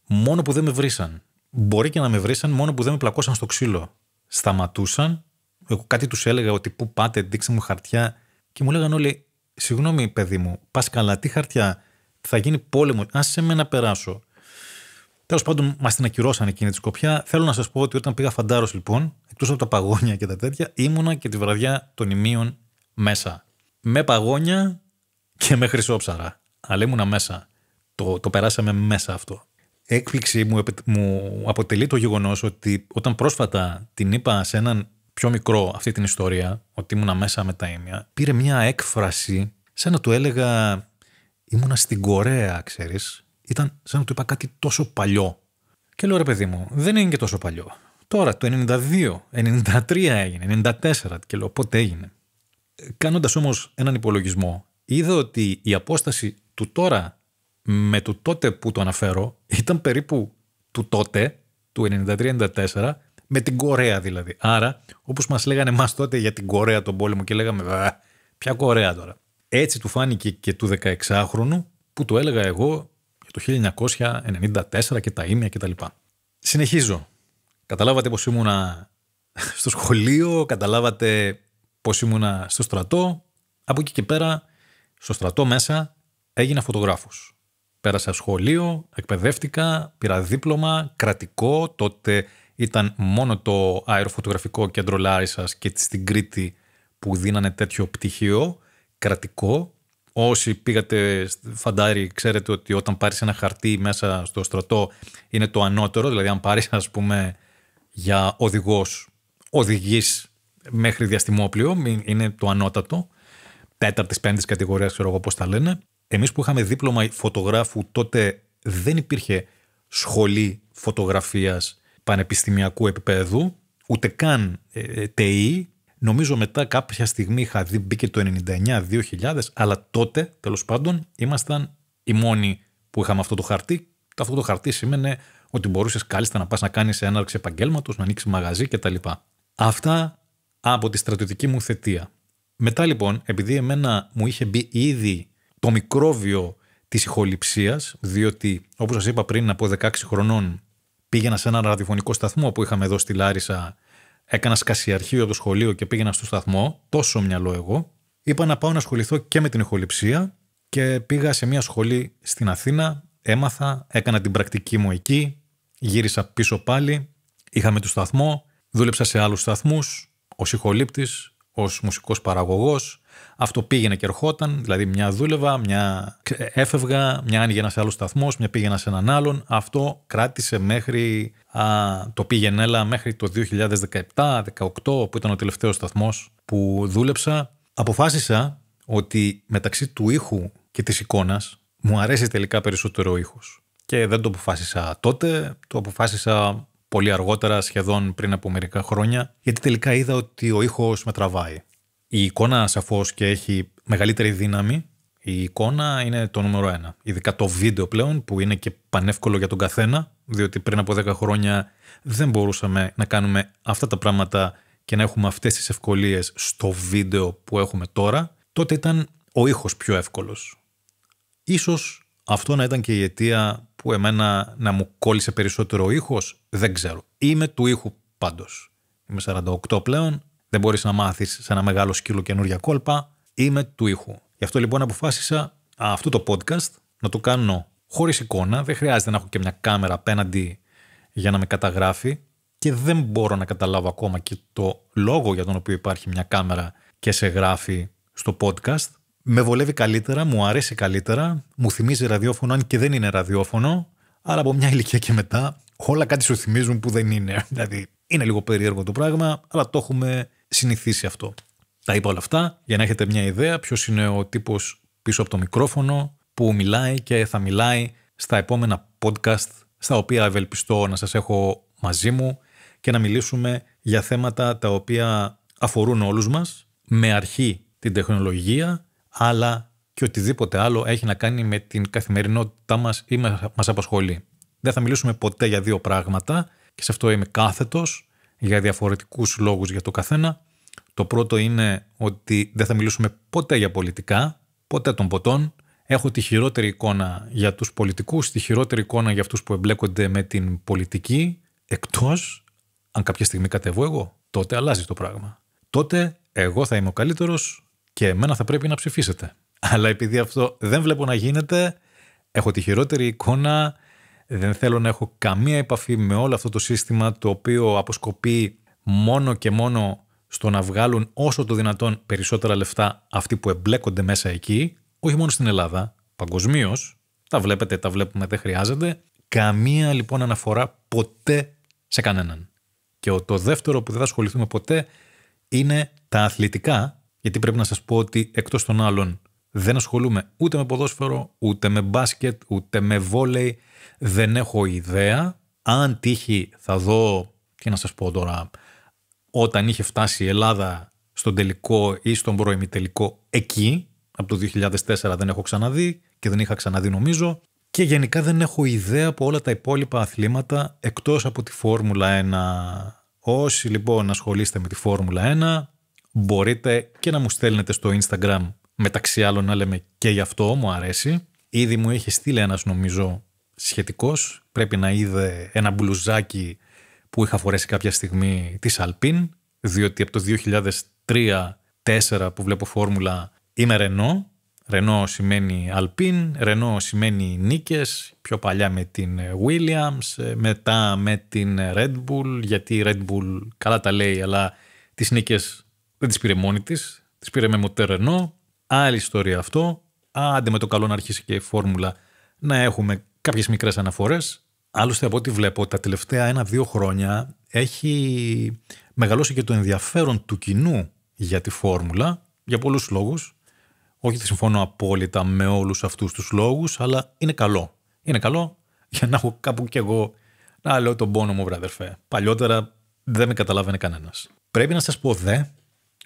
Μόνο που δεν με βρήσαν μπορεί και να με βρήσαν μόνο που δεν με πλακώσαν στο ξύλο. Σταματούσαν, εγώ κάτι τους έλεγα ότι πού πάτε, δείξαμε μου χαρτιά και μου λέγανε όλοι, συγγνώμη παιδί μου, πας καλά, τι χαρτιά, θα γίνει πόλεμο, άσε με να περάσω. Τέλος πάντων, μας την ακυρώσαν εκείνη τη σκοπιά. Θέλω να σας πω ότι όταν πήγα φαντάρος, λοιπόν, εκτός από τα παγόνια και τα τέτοια, ήμουνα και τη βραδιά των ημείων μέσα. Με παγόνια και με χρυσόψαρα. Αλλά ήμουνα μέσα. Το, το περάσαμε μέσα αυτό έκπληξη μου, αποτελεί το γεγονός ότι όταν πρόσφατα την είπα σε έναν πιο μικρό αυτή την ιστορία, ότι ήμουνα μέσα με τα ίμια, πήρε μια έκφραση σαν να του έλεγα ήμουνα στην Κορέα, ξέρεις. Ήταν σαν να του είπα κάτι τόσο παλιό. Και λέω ρε παιδί μου, δεν είναι και τόσο παλιό. Τώρα το 92, 93 έγινε, 94 και λέω πότε έγινε. Ε, κάνοντας όμως έναν υπολογισμό, είδα ότι η απόσταση του τώρα με το τότε που το αναφέρω ήταν περίπου του τότε, του 93-94, με την Κορέα δηλαδή. Άρα, όπως μας λέγανε εμάς τότε για την Κορέα τον πόλεμο και λέγαμε, ποια Κορέα τώρα. Έτσι του φάνηκε και του 16χρονου που το έλεγα εγώ για το 1994 και τα ίμια κτλ. Συνεχίζω. Καταλάβατε πως ήμουνα στο σχολείο, καταλάβατε πως ήμουνα στο στρατό. Από εκεί και πέρα, στο στρατό μέσα, έγινα φωτογράφος πέρασα σχολείο, εκπαιδεύτηκα, πήρα δίπλωμα, κρατικό. Τότε ήταν μόνο το αεροφωτογραφικό κέντρο Λάρισας και στην Κρήτη που δίνανε τέτοιο πτυχίο, κρατικό. Όσοι πήγατε φαντάρι ξέρετε ότι όταν πάρεις ένα χαρτί μέσα στο στρατό είναι το ανώτερο, δηλαδή αν πάρεις ας πούμε για οδηγός, οδηγείς μέχρι διαστημόπλιο, είναι το ανώτατο, Τέταρτης, πέμπτης κατηγορίας, ξέρω εγώ πώς τα λένε. Εμείς που είχαμε δίπλωμα φωτογράφου, τότε δεν υπήρχε σχολή φωτογραφίας πανεπιστημιακού επίπεδου, ούτε καν ε, ε ΤΕΗ. Νομίζω μετά κάποια στιγμή είχα δει, μπήκε το 99-2000, αλλά τότε τέλος πάντων ήμασταν οι μόνοι που είχαμε αυτό το χαρτί. αυτό το χαρτί σήμαινε ότι μπορούσες κάλλιστα να πας να κάνεις έναρξη επαγγέλματος, να ανοίξεις μαγαζί κτλ. Αυτά από τη στρατιωτική μου θετία. Μετά λοιπόν, επειδή εμένα μου είχε μπει ήδη το μικρόβιο της ηχοληψίας, διότι όπως σας είπα πριν από 16 χρονών πήγαινα σε ένα ραδιοφωνικό σταθμό που είχαμε εδώ στη Λάρισα, έκανα σκασιαρχείο από το σχολείο και πήγαινα στο σταθμό, τόσο μυαλό εγώ, είπα να πάω να ασχοληθώ και με την ηχοληψία και πήγα σε μια σχολή στην Αθήνα, έμαθα, έκανα την πρακτική μου εκεί, γύρισα πίσω πάλι, είχαμε το σταθμό, δούλεψα σε άλλους σταθμούς, ως ηχολήπτης, ως μουσικός παραγωγός, αυτό πήγαινε και ερχόταν, δηλαδή μια δούλευα, μια έφευγα, μια άνοιγε σε άλλος σταθμός, μια πήγαινα σε έναν άλλον. Αυτό κράτησε μέχρι α, το πήγαινε έλα μέχρι το 2017 2018 που ήταν ο τελευταίος σταθμός που δούλεψα. Αποφάσισα ότι μεταξύ του ήχου και της εικόνας μου αρέσει τελικά περισσότερο ο ήχος. Και δεν το αποφάσισα τότε, το αποφάσισα πολύ αργότερα, σχεδόν πριν από μερικά χρόνια, γιατί τελικά είδα ότι ο ήχος με τραβάει η εικόνα σαφώς και έχει μεγαλύτερη δύναμη. Η εικόνα είναι το νούμερο ένα. Ειδικά το βίντεο πλέον που είναι και πανεύκολο για τον καθένα, διότι πριν από 10 χρόνια δεν μπορούσαμε να κάνουμε αυτά τα πράγματα και να έχουμε αυτές τις ευκολίες στο βίντεο που έχουμε τώρα. Τότε ήταν ο ήχος πιο εύκολος. Ίσως αυτό να ήταν και η αιτία που εμένα να μου κόλλησε περισσότερο ο ήχος, δεν ξέρω. Είμαι του ήχου πάντως. Είμαι 48 πλέον, δεν μπορείς να μάθεις σε ένα μεγάλο σκύλο καινούρια κόλπα. Είμαι του ήχου. Γι' αυτό λοιπόν αποφάσισα αυτό το podcast να το κάνω χωρίς εικόνα. Δεν χρειάζεται να έχω και μια κάμερα απέναντι για να με καταγράφει. Και δεν μπορώ να καταλάβω ακόμα και το λόγο για τον οποίο υπάρχει μια κάμερα και σε γράφει στο podcast. Με βολεύει καλύτερα, μου αρέσει καλύτερα, μου θυμίζει ραδιόφωνο, αν και δεν είναι ραδιόφωνο. Αλλά από μια ηλικία και μετά όλα κάτι σου θυμίζουν που δεν είναι. Δηλαδή είναι λίγο περίεργο το πράγμα, αλλά το έχουμε συνηθίσει αυτό. Τα είπα όλα αυτά για να έχετε μια ιδέα ποιος είναι ο τύπος πίσω από το μικρόφωνο που μιλάει και θα μιλάει στα επόμενα podcast στα οποία ευελπιστώ να σας έχω μαζί μου και να μιλήσουμε για θέματα τα οποία αφορούν όλους μας με αρχή την τεχνολογία αλλά και οτιδήποτε άλλο έχει να κάνει με την καθημερινότητά μας ή μας απασχολεί. Δεν θα μιλήσουμε ποτέ για δύο πράγματα και σε αυτό είμαι κάθετος για διαφορετικούς λόγους για το καθένα. Το πρώτο είναι ότι δεν θα μιλήσουμε ποτέ για πολιτικά, ποτέ των ποτών. Έχω τη χειρότερη εικόνα για τους πολιτικούς, τη χειρότερη εικόνα για αυτούς που εμπλέκονται με την πολιτική, εκτός αν κάποια στιγμή κατεβώ εγώ, τότε αλλάζει το πράγμα. Τότε εγώ θα είμαι ο καλύτερος και εμένα θα πρέπει να ψηφίσετε. Αλλά επειδή αυτό δεν βλέπω να γίνεται, έχω τη χειρότερη εικόνα δεν θέλω να έχω καμία επαφή με όλο αυτό το σύστημα το οποίο αποσκοπεί μόνο και μόνο στο να βγάλουν όσο το δυνατόν περισσότερα λεφτά αυτοί που εμπλέκονται μέσα εκεί, όχι μόνο στην Ελλάδα, παγκοσμίως. Τα βλέπετε, τα βλέπουμε, δεν χρειάζεται. Καμία λοιπόν αναφορά ποτέ σε κανέναν. Και το δεύτερο που δεν θα ασχοληθούμε ποτέ είναι τα αθλητικά, γιατί πρέπει να σας πω ότι εκτός των άλλων δεν ασχολούμαι ούτε με ποδόσφαιρο, ούτε με μπάσκετ, ούτε με βόλεϊ, δεν έχω ιδέα. Αν τύχει θα δω, τι να σας πω τώρα, όταν είχε φτάσει η Ελλάδα στον τελικό ή στον προημιτελικό εκεί, από το 2004 δεν έχω ξαναδεί και δεν είχα ξαναδεί νομίζω. Και γενικά δεν έχω ιδέα από όλα τα υπόλοιπα αθλήματα εκτός από τη Φόρμουλα 1. Όσοι λοιπόν ασχολείστε με τη Φόρμουλα 1 μπορείτε και να μου στέλνετε στο Instagram μεταξύ άλλων να λέμε και γι' αυτό μου αρέσει. Ήδη μου έχει στείλει ένας νομίζω σχετικός. Πρέπει να είδε ένα μπλουζάκι που είχα φορέσει κάποια στιγμή της Αλπίν, διότι από το 2003-2004 που βλέπω φόρμουλα είμαι Ρενό. Ρενό σημαίνει Αλπίν, Ρενό σημαίνει νίκες, πιο παλιά με την Williams, μετά με την Red Bull, γιατί η Red Bull καλά τα λέει, αλλά τις νίκες δεν τις πήρε μόνη της, Τις πήρε με μοτέρ Ρενό. Άλλη ιστορία αυτό. Άντε με το καλό να αρχίσει και η φόρμουλα να έχουμε κάποιες μικρές αναφορές. Άλλωστε, από ό,τι βλέπω, τα τελευταία ένα-δύο χρόνια έχει μεγαλώσει και το ενδιαφέρον του κοινού για τη φόρμουλα για πολλούς λόγους. Όχι, ότι συμφωνώ απόλυτα με όλους αυτούς τους λόγους, αλλά είναι καλό. Είναι καλό για να έχω κάπου κι εγώ να λέω τον πόνο μου, βραδερφέ. Παλιότερα δεν με καταλάβαινε κανένας. Πρέπει να σας πω δε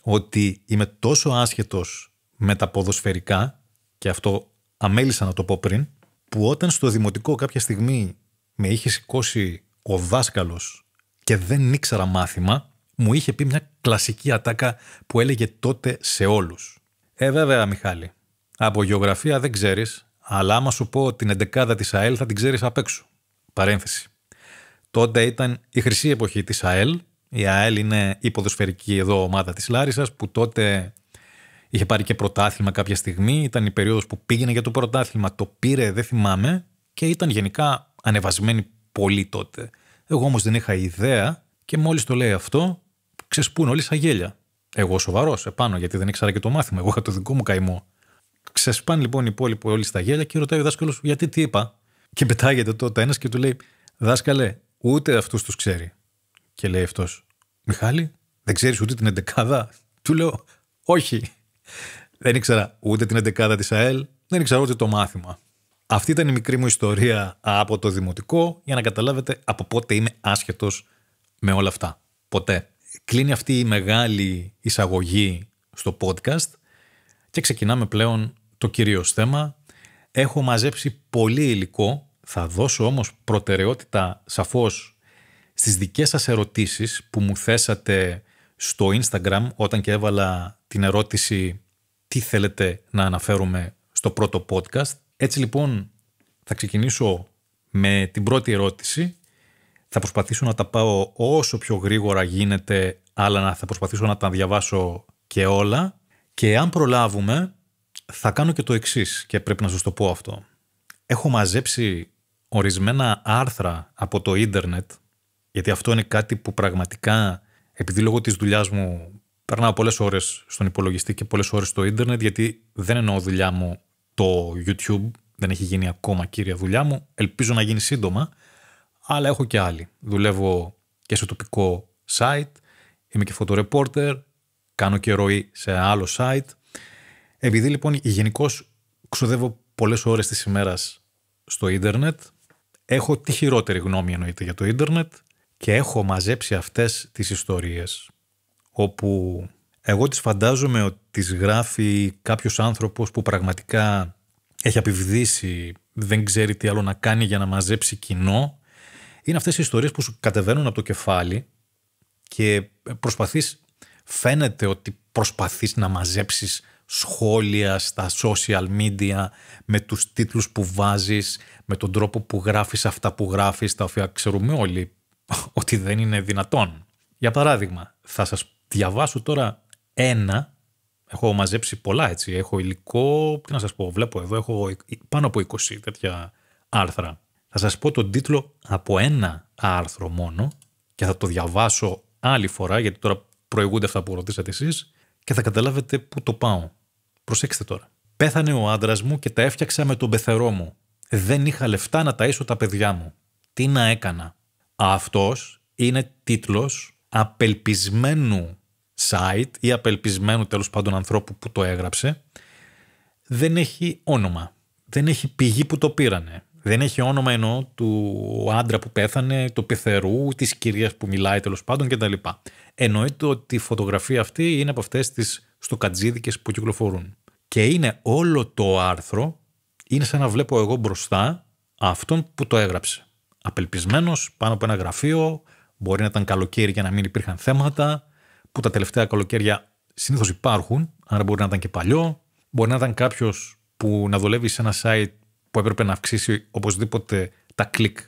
ότι είμαι τόσο άσχετος με τα ποδοσφαιρικά, και αυτό αμέλησα να το πω πριν, που όταν στο δημοτικό κάποια στιγμή με είχε σηκώσει ο δάσκαλος και δεν ήξερα μάθημα, μου είχε πει μια κλασική ατάκα που έλεγε τότε σε όλους. Ε, βέβαια, Μιχάλη, από γεωγραφία δεν ξέρεις, αλλά άμα σου πω την εντεκάδα της ΑΕΛ θα την ξέρεις απ' έξω. Παρένθεση. Τότε ήταν η χρυσή εποχή της ΑΕΛ. Η ΑΕΛ είναι η ποδοσφαιρική εδώ ομάδα της Λάρισας που τότε Είχε πάρει και πρωτάθλημα κάποια στιγμή. Ήταν η περίοδος που πήγαινε για το πρωτάθλημα. Το πήρε, δεν θυμάμαι. Και ήταν γενικά ανεβασμένη πολύ τότε. Εγώ όμως δεν είχα ιδέα και μόλις το λέει αυτό, ξεσπούν όλοι σαν γέλια. Εγώ σοβαρός επάνω, γιατί δεν ήξερα και το μάθημα. Εγώ είχα το δικό μου καημό. Ξεσπάνε λοιπόν οι υπόλοιποι όλοι στα γέλια και ρωτάει ο δάσκαλος, γιατί τι είπα. Και πετάγεται τότε ένας και του λέει, Δάσκαλε, ούτε αυτούς τους ξέρει. Και λέει αυτός, Μιχάλη, δεν ξέρεις ούτε την εντεκάδα. Του λέω, Όχι. Δεν ήξερα ούτε την 11η της ΑΕΛ, δεν ήξερα ούτε το μάθημα. Αυτή ήταν η μικρή μου ιστορία από το δημοτικό για να καταλάβετε από πότε είμαι άσχετος με όλα αυτά. Ποτέ. Κλείνει αυτή η μεγάλη εισαγωγή στο podcast και ξεκινάμε πλέον το κυρίως θέμα. Έχω μαζέψει πολύ υλικό, θα δώσω όμως προτεραιότητα σαφώς στις δικές σας ερωτήσεις που μου θέσατε στο Instagram όταν και έβαλα την ερώτηση τι θέλετε να αναφέρουμε στο πρώτο podcast. Έτσι λοιπόν θα ξεκινήσω με την πρώτη ερώτηση. Θα προσπαθήσω να τα πάω όσο πιο γρήγορα γίνεται, αλλά θα προσπαθήσω να τα διαβάσω και όλα. Και αν προλάβουμε, θα κάνω και το εξής και πρέπει να σας το πω αυτό. Έχω μαζέψει ορισμένα άρθρα από το ίντερνετ, γιατί αυτό είναι κάτι που πραγματικά επειδή λόγω της δουλειάς μου περνάω πολλές ώρες στον υπολογιστή και πολλές ώρες στο ίντερνετ, γιατί δεν εννοώ δουλειά μου το YouTube, δεν έχει γίνει ακόμα κύρια δουλειά μου. Ελπίζω να γίνει σύντομα, αλλά έχω και άλλη. Δουλεύω και σε τοπικό site, είμαι και φωτορεπόρτερ, κάνω και ροή σε άλλο site. Επειδή λοιπόν γενικώ ξοδεύω πολλές ώρες της ημέρας στο ίντερνετ, έχω τη χειρότερη γνώμη εννοείται για το ίντερνετ και έχω μαζέψει αυτές τις ιστορίες όπου εγώ τις φαντάζομαι ότι τις γράφει κάποιος άνθρωπος που πραγματικά έχει απειβδίσει, δεν ξέρει τι άλλο να κάνει για να μαζέψει κοινό. Είναι αυτές οι ιστορίες που σου κατεβαίνουν από το κεφάλι και προσπαθείς, φαίνεται ότι προσπαθείς να μαζέψεις σχόλια στα social media με τους τίτλους που βάζεις, με τον τρόπο που γράφεις αυτά που γράφεις, τα οποία ξέρουμε όλοι ότι δεν είναι δυνατόν. Για παράδειγμα, θα σας διαβάσω τώρα ένα, έχω μαζέψει πολλά έτσι, έχω υλικό, τι να σας πω, βλέπω εδώ, έχω πάνω από 20 τέτοια άρθρα. Θα σας πω τον τίτλο από ένα άρθρο μόνο και θα το διαβάσω άλλη φορά, γιατί τώρα προηγούνται αυτά που ρωτήσατε εσείς και θα καταλάβετε πού το πάω. Προσέξτε τώρα. Πέθανε ο άντρας μου και τα έφτιαξα με τον πεθερό μου. Δεν είχα λεφτά να ταΐσω τα παιδιά μου. Τι να έκανα. Αυτός είναι τίτλος απελπισμένου site ή απελπισμένου τέλος πάντων ανθρώπου που το έγραψε. Δεν έχει όνομα. Δεν έχει πηγή που το πήρανε. Δεν έχει όνομα ενώ του άντρα που πέθανε, του πεθερού, της κυρίας που μιλάει τέλος πάντων κτλ. Εννοείται ότι η φωτογραφία αυτή είναι από αυτές τις στοκατζίδικες που κυκλοφορούν. Και είναι όλο το άρθρο, είναι σαν να βλέπω εγώ μπροστά αυτόν που το έγραψε απελπισμένος πάνω από ένα γραφείο. Μπορεί να ήταν καλοκαίρι για να μην υπήρχαν θέματα, που τα τελευταία καλοκαίρια συνήθως υπάρχουν, άρα μπορεί να ήταν και παλιό. Μπορεί να ήταν κάποιος που να δουλεύει σε ένα site που έπρεπε να αυξήσει οπωσδήποτε τα κλικ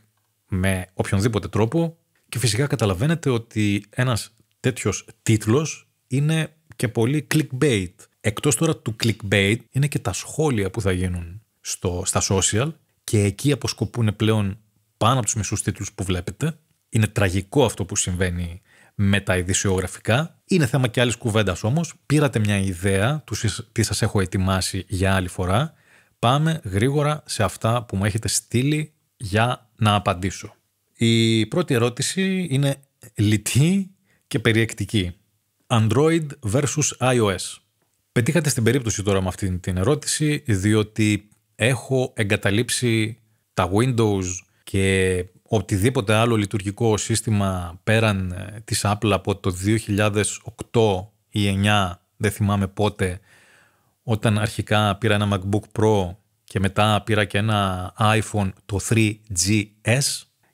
με οποιονδήποτε τρόπο. Και φυσικά καταλαβαίνετε ότι ένας τέτοιος τίτλος είναι και πολύ clickbait. Εκτός τώρα του clickbait είναι και τα σχόλια που θα γίνουν στο, στα social και εκεί αποσκοπούν πλέον πάνω από τους μισούς τίτλους που βλέπετε. Είναι τραγικό αυτό που συμβαίνει με τα ειδησιογραφικά. Είναι θέμα και άλλης κουβέντας όμως. Πήρατε μια ιδέα του τι σας έχω ετοιμάσει για άλλη φορά. Πάμε γρήγορα σε αυτά που μου έχετε στείλει για να απαντήσω. Η πρώτη ερώτηση είναι λιτή και περιεκτική. Android versus iOS. Πετύχατε στην περίπτωση τώρα με αυτή την ερώτηση, διότι έχω εγκαταλείψει τα Windows και οτιδήποτε άλλο λειτουργικό σύστημα πέραν ε, της Apple από το 2008 ή 2009 δεν θυμάμαι πότε, όταν αρχικά πήρα ένα MacBook Pro και μετά πήρα και ένα iPhone το 3GS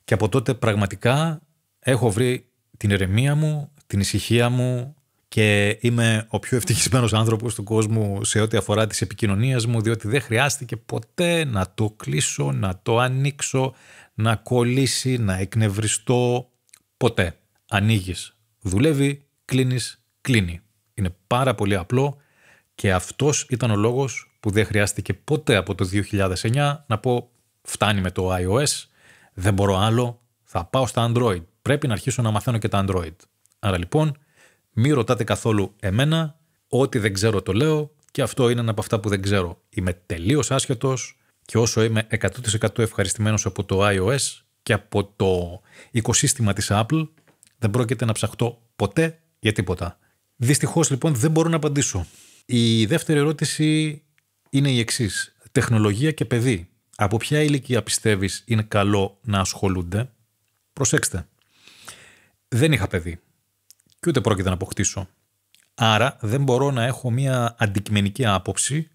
και από τότε πραγματικά έχω βρει την ηρεμία μου, την ησυχία μου, και είμαι ο πιο ευτυχισμένος άνθρωπος του κόσμου σε ό,τι αφορά τις επικοινωνίες μου, διότι δεν χρειάστηκε ποτέ να το κλείσω, να το ανοίξω, να κολλήσει, να εκνευριστώ, ποτέ. Ανοίγεις, δουλεύει, κλείνεις, κλείνει. Είναι πάρα πολύ απλό και αυτός ήταν ο λόγος που δεν χρειάστηκε ποτέ από το 2009 να πω φτάνει με το iOS, δεν μπορώ άλλο, θα πάω στα Android. Πρέπει να αρχίσω να μαθαίνω και τα Android. Άρα λοιπόν, μη ρωτάτε καθόλου εμένα, ό,τι δεν ξέρω το λέω και αυτό είναι ένα από αυτά που δεν ξέρω. Είμαι τελείως άσχετος και όσο είμαι 100% ευχαριστημένος από το iOS και από το οικοσύστημα της Apple, δεν πρόκειται να ψαχτώ ποτέ για τίποτα. Δυστυχώς λοιπόν δεν μπορώ να απαντήσω. Η δεύτερη ερώτηση είναι η εξής. Τεχνολογία και παιδί. Από ποια ηλικία πιστεύεις είναι καλό να ασχολούνται. Προσέξτε. Δεν είχα παιδί και ούτε πρόκειται να αποκτήσω. Άρα δεν μπορώ να έχω μια αντικειμενική άποψη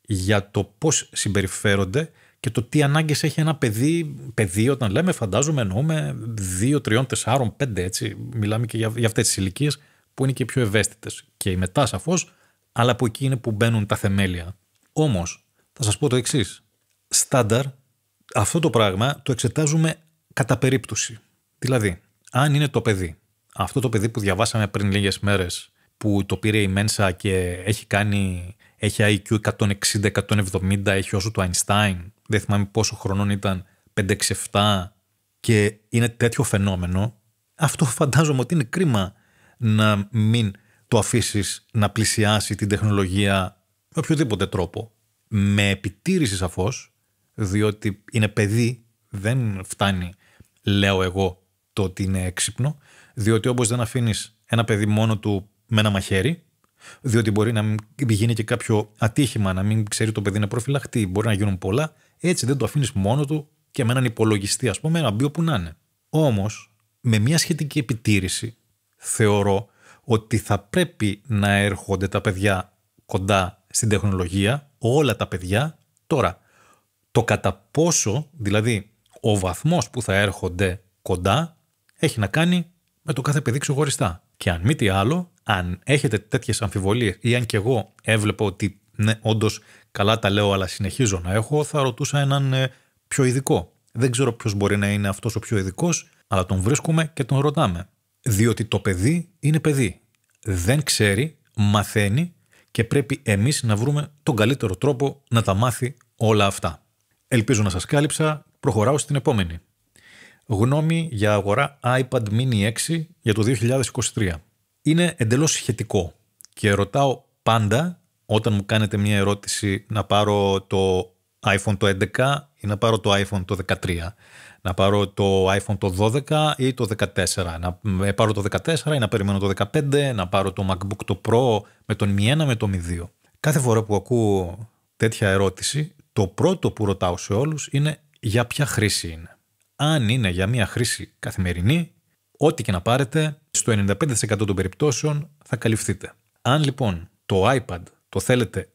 για το πώς συμπεριφέρονται και το τι ανάγκες έχει ένα παιδί, παιδί όταν λέμε φαντάζομαι εννοούμε 2, 3, 4, 5 έτσι, μιλάμε και για, για αυτές τις ηλικίες που είναι και πιο ευαίσθητες και οι μετά σαφώς, αλλά από εκεί είναι που μπαίνουν τα θεμέλια. Όμως θα σας πω το εξής. στάνταρ αυτό το πράγμα το εξετάζουμε κατά περίπτωση. Δηλαδή, αν είναι το παιδί αυτό το παιδί που διαβάσαμε πριν λίγες μέρες που το πήρε η Μένσα και έχει κάνει, έχει IQ 160-170, έχει όσο του Αϊνστάιν, δεν θυμάμαι πόσο χρονών 5-6-7 και είναι τέτοιο φαινόμενο, αυτό φαντάζομαι ότι είναι κρίμα να μην το αφήσεις να πλησιάσει την τεχνολογία με οποιοδήποτε τρόπο. Με επιτήρηση σαφώς, διότι είναι παιδί, δεν φτάνει, λέω εγώ, το ότι είναι έξυπνο, διότι όπως δεν αφήνεις ένα παιδί μόνο του με ένα μαχαίρι, διότι μπορεί να γίνει και κάποιο ατύχημα, να μην ξέρει το παιδί να προφυλαχτεί, μπορεί να γίνουν πολλά. Έτσι δεν το αφήνεις μόνο του και με έναν υπολογιστή, ας πούμε, να μπει όπου να είναι. Όμως, με μια σχετική επιτήρηση, θεωρώ ότι θα πρέπει να έρχονται τα παιδιά κοντά στην τεχνολογία, όλα τα παιδιά, τώρα. Το κατά πόσο, δηλαδή ο βαθμός που θα έρχονται κοντά, έχει να κάνει με το κάθε παιδί ξεχωριστά. Και αν μη τι άλλο, αν έχετε τέτοιες αμφιβολίες ή αν και εγώ έβλεπα ότι ναι, όντως καλά τα λέω, αλλά συνεχίζω να έχω, θα ρωτούσα έναν ε, πιο ειδικό. Δεν ξέρω ποιος μπορεί να είναι αυτός ο πιο ειδικός, αλλά τον βρίσκουμε και τον ρωτάμε. Διότι το παιδί είναι παιδί. Δεν ξέρει, μαθαίνει και πρέπει εμείς να βρούμε τον καλύτερο τρόπο να τα μάθει όλα αυτά. Ελπίζω να σας κάλυψα. Προχωράω στην επόμενη γνώμη για αγορά iPad mini 6 για το 2023. Είναι εντελώς σχετικό και ρωτάω πάντα όταν μου κάνετε μια ερώτηση να πάρω το iPhone το 11 ή να πάρω το iPhone το 13, να πάρω το iPhone το 12 ή το 14, να ε, πάρω το 14 ή να περιμένω το 15, να πάρω το MacBook το Pro με τον Mi 1 με τον Mi 2. Κάθε φορά που ακούω τέτοια ερώτηση, το πρώτο που ρωτάω σε όλους είναι για ποια χρήση είναι αν είναι για μια χρήση καθημερινή, ό,τι και να πάρετε, στο 95% των περιπτώσεων θα καλυφθείτε. Αν λοιπόν το iPad το θέλετε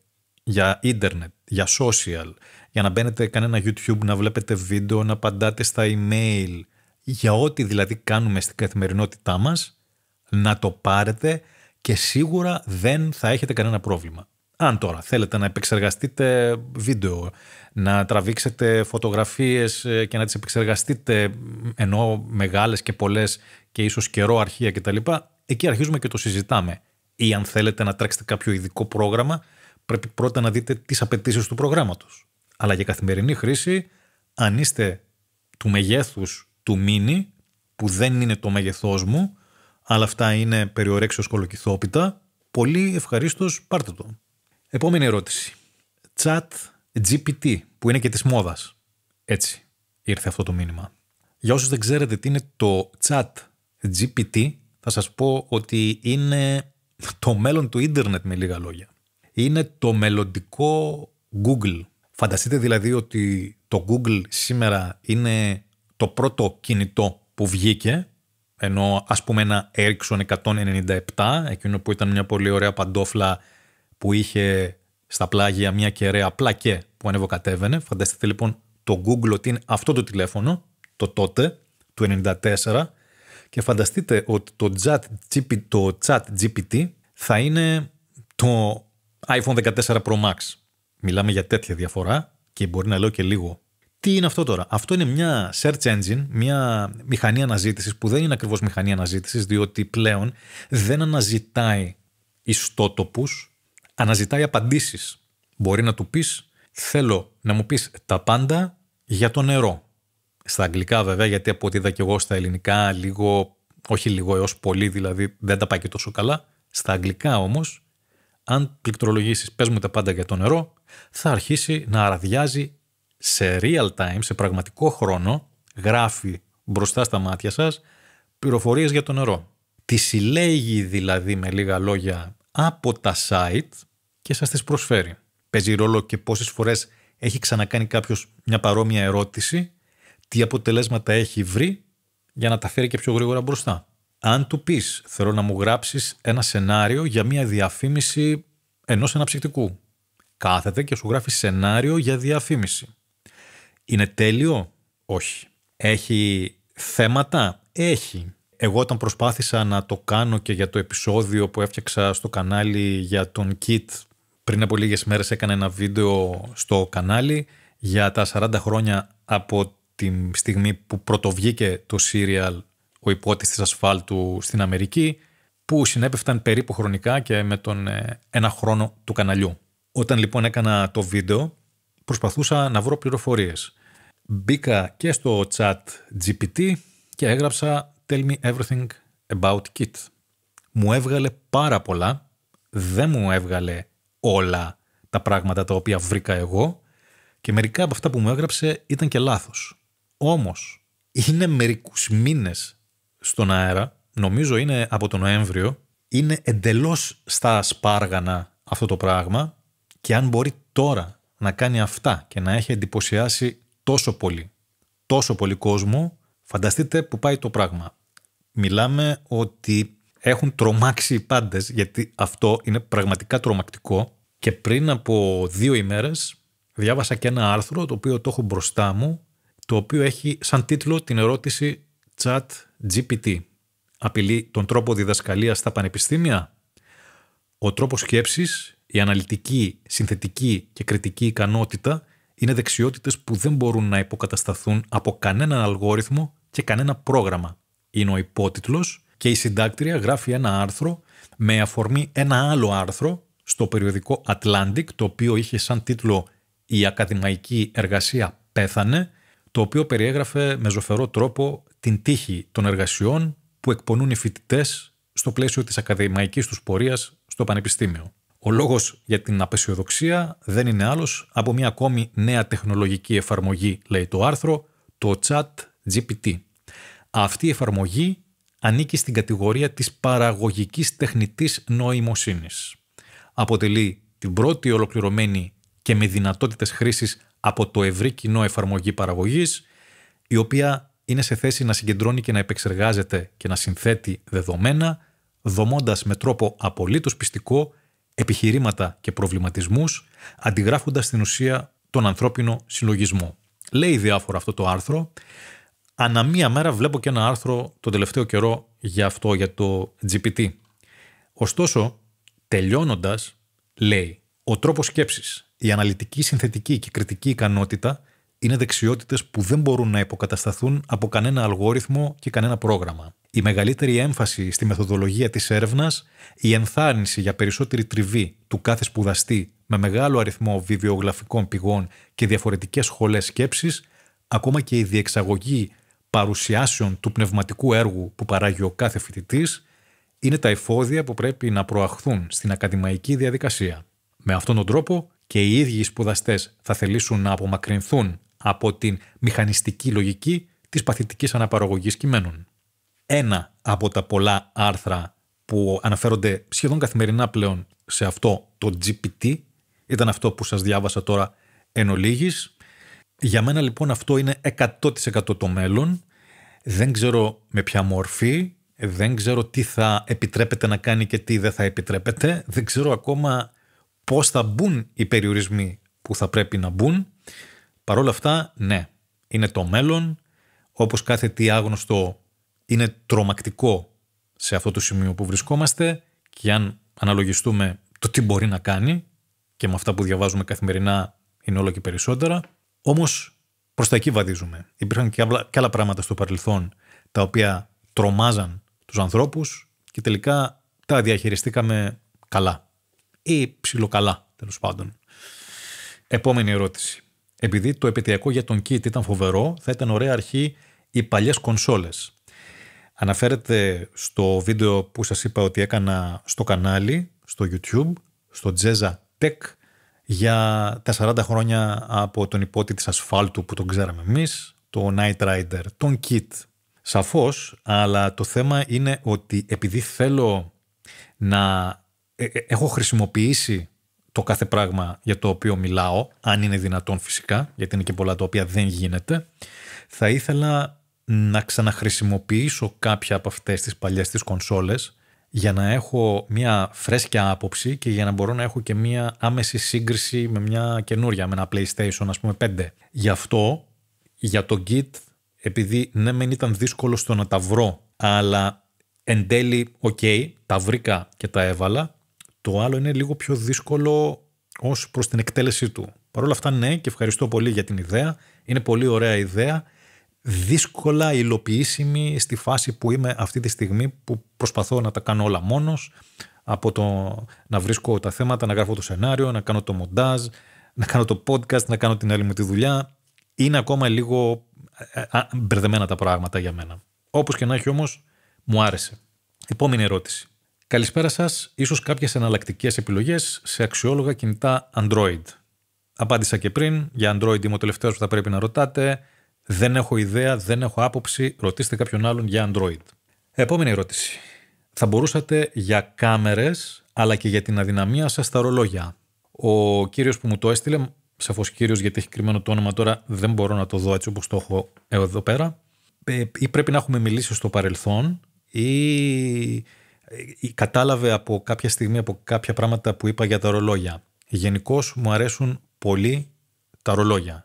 για ίντερνετ, για social, για να μπαίνετε κανένα YouTube, να βλέπετε βίντεο, να απαντάτε στα email, για ό,τι δηλαδή κάνουμε στην καθημερινότητά μας, να το πάρετε και σίγουρα δεν θα έχετε κανένα πρόβλημα. Αν τώρα θέλετε να επεξεργαστείτε βίντεο, να τραβήξετε φωτογραφίες ε, και να τις επεξεργαστείτε ενώ μεγάλες και πολλές και ίσως καιρό αρχεία κτλ. Εκεί αρχίζουμε και το συζητάμε. Ή αν θέλετε να τρέξετε κάποιο ειδικό πρόγραμμα, πρέπει πρώτα να δείτε τις απαιτήσεις του προγράμματος. Αλλά για καθημερινή χρήση, αν είστε του μεγέθους του μήνυ, που δεν είναι το μέγεθός μου, αλλά αυτά είναι περιορέξιος κολοκυθόπιτα, πολύ ευχαρίστως πάρτε το. Επόμενη ερώτηση. Chat GPT, που είναι και της μόδας. Έτσι ήρθε αυτό το μήνυμα. Για όσους δεν ξέρετε τι είναι το Chat GPT, θα σας πω ότι είναι το μέλλον του ίντερνετ με λίγα λόγια. Είναι το μελλοντικό Google. Φανταστείτε δηλαδή ότι το Google σήμερα είναι το πρώτο κινητό που βγήκε, ενώ ας πούμε ένα Ericsson 197, εκείνο που ήταν μια πολύ ωραία παντόφλα που είχε στα πλάγια μια κεραία πλακέ που ανεβοκατέβαινε. Φανταστείτε λοιπόν το Google ότι είναι αυτό το τηλέφωνο, το τότε, του 94 και φανταστείτε ότι το chat, το chat GPT θα είναι το iPhone 14 Pro Max. Μιλάμε για τέτοια διαφορά και μπορεί να λέω και λίγο. Τι είναι αυτό τώρα. Αυτό είναι μια search engine, μια μηχανή αναζήτησης που δεν είναι ακριβώς μηχανή αναζήτησης διότι πλέον δεν αναζητάει ιστότοπους αναζητάει απαντήσεις. Μπορεί να του πεις θέλω να μου πεις τα πάντα για το νερό. Στα αγγλικά βέβαια γιατί από ό,τι είδα και εγώ στα ελληνικά λίγο, όχι λίγο έως πολύ δηλαδή δεν τα πάει και τόσο καλά. Στα αγγλικά όμως αν πληκτρολογήσεις πες μου τα πάντα για το νερό θα αρχίσει να αραδιάζει σε real time, σε πραγματικό χρόνο γράφει μπροστά στα μάτια σας πληροφορίες για το νερό. Τη συλλέγει δηλαδή με λίγα λόγια από τα site και σας τις προσφέρει. Παίζει ρόλο και πόσες φορές έχει ξανακάνει κάποιος μια παρόμοια ερώτηση, τι αποτελέσματα έχει βρει για να τα φέρει και πιο γρήγορα μπροστά. Αν του πεις, θέλω να μου γράψεις ένα σενάριο για μια διαφήμιση ενός αναψυκτικού. Κάθεται και σου γράφει σενάριο για διαφήμιση. Είναι τέλειο? Όχι. Έχει θέματα? Έχει. Εγώ όταν προσπάθησα να το κάνω και για το επεισόδιο που έφτιαξα στο κανάλι για τον Kit πριν από λίγες μέρες έκανε ένα βίντεο στο κανάλι για τα 40 χρόνια από τη στιγμή που πρωτοβγήκε το σύριαλ «Ο υπότης της ασφάλτου» στην Αμερική που συνέπεφταν περίπου χρονικά και με τον ε, ένα χρόνο του καναλιού. Όταν λοιπόν έκανα το βίντεο προσπαθούσα να βρω πληροφορίες. Μπήκα και στο chat GPT και έγραψα «Tell me everything about Kit». Μου έβγαλε πάρα πολλά, δεν μου έβγαλε όλα τα πράγματα τα οποία βρήκα εγώ και μερικά από αυτά που μου έγραψε ήταν και λάθος. Όμως, είναι μερικούς μήνες στον αέρα, νομίζω είναι από τον Νοέμβριο, είναι εντελώς στα σπάργανα αυτό το πράγμα και αν μπορεί τώρα να κάνει αυτά και να έχει εντυπωσιάσει τόσο πολύ, τόσο πολύ κόσμο, φανταστείτε που πάει το πράγμα. Μιλάμε ότι έχουν τρομάξει οι πάντες γιατί αυτό είναι πραγματικά τρομακτικό και πριν από δύο ημέρες διάβασα και ένα άρθρο το οποίο το έχω μπροστά μου το οποίο έχει σαν τίτλο την ερώτηση chat GPT. Απειλεί τον τρόπο διδασκαλίας στα πανεπιστήμια. Ο τρόπος σκέψης, η αναλυτική, συνθετική και κριτική ικανότητα είναι δεξιότητες που δεν μπορούν να υποκατασταθούν από κανέναν αλγόριθμο και κανένα πρόγραμμα. Είναι ο υπότιτλος και η συντάκτρια γράφει ένα άρθρο με αφορμή ένα άλλο άρθρο στο περιοδικό Atlantic, το οποίο είχε σαν τίτλο «Η ακαδημαϊκή εργασία πέθανε», το οποίο περιέγραφε με ζωφερό τρόπο την τύχη των εργασιών που εκπονούν οι φοιτητές στο πλαίσιο της ακαδημαϊκής τους πορείας στο Πανεπιστήμιο. Ο λόγος για την απεσιοδοξία δεν είναι άλλος από μια ακόμη νέα τεχνολογική εφαρμογή, λέει το άρθρο, το chat GPT. Αυτή η εφαρμογή ανήκει στην κατηγορία της παραγωγικής τεχνητής νοημοσύνης. Αποτελεί την πρώτη ολοκληρωμένη και με δυνατότητες χρήσης από το ευρύ κοινό εφαρμογή παραγωγής, η οποία είναι σε θέση να συγκεντρώνει και να επεξεργάζεται και να συνθέτει δεδομένα, δομώντας με τρόπο απολύτως πιστικό επιχειρήματα και προβληματισμούς, αντιγράφοντας στην ουσία τον ανθρώπινο συλλογισμό. Λέει διάφορα αυτό το άρθρο, Ανά μία μέρα βλέπω και ένα άρθρο τον τελευταίο καιρό για αυτό, για το GPT. Ωστόσο, τελειώνοντας, λέει «Ο τρόπος σκέψης, η αναλυτική, συνθετική και κριτική ικανότητα είναι δεξιότητες που δεν μπορούν να υποκατασταθούν από κανένα αλγόριθμο και κανένα πρόγραμμα. Η μεγαλύτερη έμφαση στη μεθοδολογία της έρευνας, η ενθάρρυνση για περισσότερη τριβή του κάθε σπουδαστή με μεγάλο αριθμό βιβλιογραφικών πηγών και διαφορετικές σχολές σκέψης, ακόμα και η διεξαγωγή παρουσιάσεων του πνευματικού έργου που παράγει ο κάθε φοιτητής είναι τα εφόδια που πρέπει να προαχθούν στην ακαδημαϊκή διαδικασία. Με αυτόν τον τρόπο και οι ίδιοι σπουδαστές θα θελήσουν να απομακρυνθούν από την μηχανιστική λογική της παθητικής αναπαραγωγής κειμένων. Ένα από τα πολλά άρθρα που αναφέρονται σχεδόν καθημερινά πλέον σε αυτό το GPT ήταν αυτό που σας διάβασα τώρα εν ολίγης. Για μένα λοιπόν αυτό είναι 100% το μέλλον. Δεν ξέρω με ποια μορφή, δεν ξέρω τι θα επιτρέπεται να κάνει και τι δεν θα επιτρέπεται. Δεν ξέρω ακόμα πώς θα μπουν οι περιορισμοί που θα πρέπει να μπουν. Παρ' όλα αυτά, ναι, είναι το μέλλον. Όπως κάθε τι άγνωστο είναι τρομακτικό σε αυτό το σημείο που βρισκόμαστε και αν αναλογιστούμε το τι μπορεί να κάνει και με αυτά που διαβάζουμε καθημερινά είναι όλο και περισσότερα, Όμως προς τα εκεί βαδίζουμε. Υπήρχαν και άλλα πράγματα στο παρελθόν τα οποία τρομάζαν τους ανθρώπους και τελικά τα διαχειριστήκαμε καλά. Ή ψιλοκαλά, τέλος πάντων. Επόμενη ερώτηση. Επειδή το επιτυχιακό για τον Kit ήταν φοβερό, θα ήταν ωραία αρχή οι παλιές κονσόλες. Αναφέρεται στο βίντεο που σας είπα ότι έκανα στο κανάλι, στο YouTube, στο Jezza Tech, για τα 40 χρόνια από τον υπότιτλο της ασφάλτου που τον ξέραμε εμείς, το Night Rider, τον Kit. Σαφώς, αλλά το θέμα είναι ότι επειδή θέλω να ε, ε, έχω χρησιμοποιήσει το κάθε πράγμα για το οποίο μιλάω, αν είναι δυνατόν φυσικά, γιατί είναι και πολλά τα οποία δεν γίνεται, θα ήθελα να ξαναχρησιμοποιήσω κάποια από αυτές τις παλιές τις κονσόλες για να έχω μια φρέσκια άποψη και για να μπορώ να έχω και μια άμεση σύγκριση με μια καινούρια, με ένα PlayStation ας πούμε 5. Γι' αυτό, για το Git, επειδή ναι μεν ήταν δύσκολο στο να τα βρω, αλλά εν τέλει, οκ, τα βρήκα και τα έβαλα, το άλλο είναι λίγο πιο δύσκολο ως προς την εκτέλεσή του. Παρ' όλα αυτά ναι και ευχαριστώ πολύ για την ιδέα, είναι πολύ ωραία ιδέα δύσκολα υλοποιήσιμη στη φάση που είμαι αυτή τη στιγμή που προσπαθώ να τα κάνω όλα μόνος από το να βρίσκω τα θέματα, να γράφω το σενάριο, να κάνω το μοντάζ, να κάνω το podcast, να κάνω την άλλη μου τη δουλειά. Είναι ακόμα λίγο ε, ε, μπερδεμένα τα πράγματα για μένα. Όπως και να έχει όμως, μου άρεσε. Επόμενη ερώτηση. Καλησπέρα σας, ίσως κάποιες εναλλακτικές επιλογές σε αξιόλογα κινητά Android. Απάντησα και πριν, για Android είμαι ο τελευταίος που θα πρέπει να ρωτάτε. Δεν έχω ιδέα, δεν έχω άποψη. Ρωτήστε κάποιον άλλον για Android. Επόμενη ερώτηση. Θα μπορούσατε για κάμερες, αλλά και για την αδυναμία σας στα ρολόγια. Ο κύριος που μου το έστειλε, σαφώς κύριος γιατί έχει κρυμμένο το όνομα τώρα, δεν μπορώ να το δω έτσι όπως το έχω εδώ πέρα, ε, ή πρέπει να έχουμε μιλήσει στο παρελθόν, ή ε, κατάλαβε από κάποια στιγμή, από κάποια πράγματα που είπα για τα ρολόγια. Γενικώς μου αρέσουν πολύ τα ρολόγια.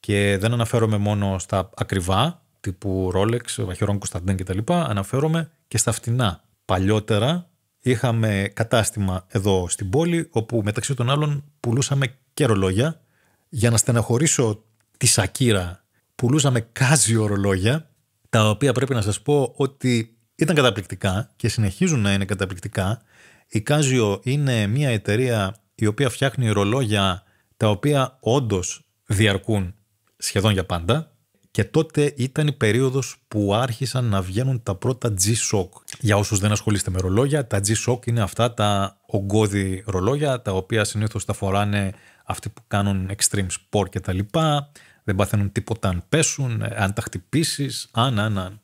Και δεν αναφέρομαι μόνο στα ακριβά, τύπου Rolex, Βαχαιρών Κωνσταντίν κτλ. Αναφέρομαι και στα φτηνά. Παλιότερα είχαμε κατάστημα εδώ στην πόλη, όπου μεταξύ των άλλων πουλούσαμε και ρολόγια. Για να στεναχωρήσω τη Σακύρα, πουλούσαμε κάζιο ρολόγια, τα οποία πρέπει να σας πω ότι ήταν καταπληκτικά και συνεχίζουν να είναι καταπληκτικά. Η κάζιο είναι μια εταιρεία η οποία φτιάχνει ρολόγια τα οποία όντως διαρκούν σχεδόν για πάντα. Και τότε ήταν η περίοδος που άρχισαν να βγαίνουν τα πρώτα G-Shock. Για όσους δεν ασχολείστε με ρολόγια, τα G-Shock είναι αυτά τα ογκώδη ρολόγια, τα οποία συνήθως τα φοράνε αυτοί που κάνουν extreme sport κτλ. Δεν παθαίνουν τίποτα αν πέσουν, αν τα χτυπήσεις, αν, αν, αν.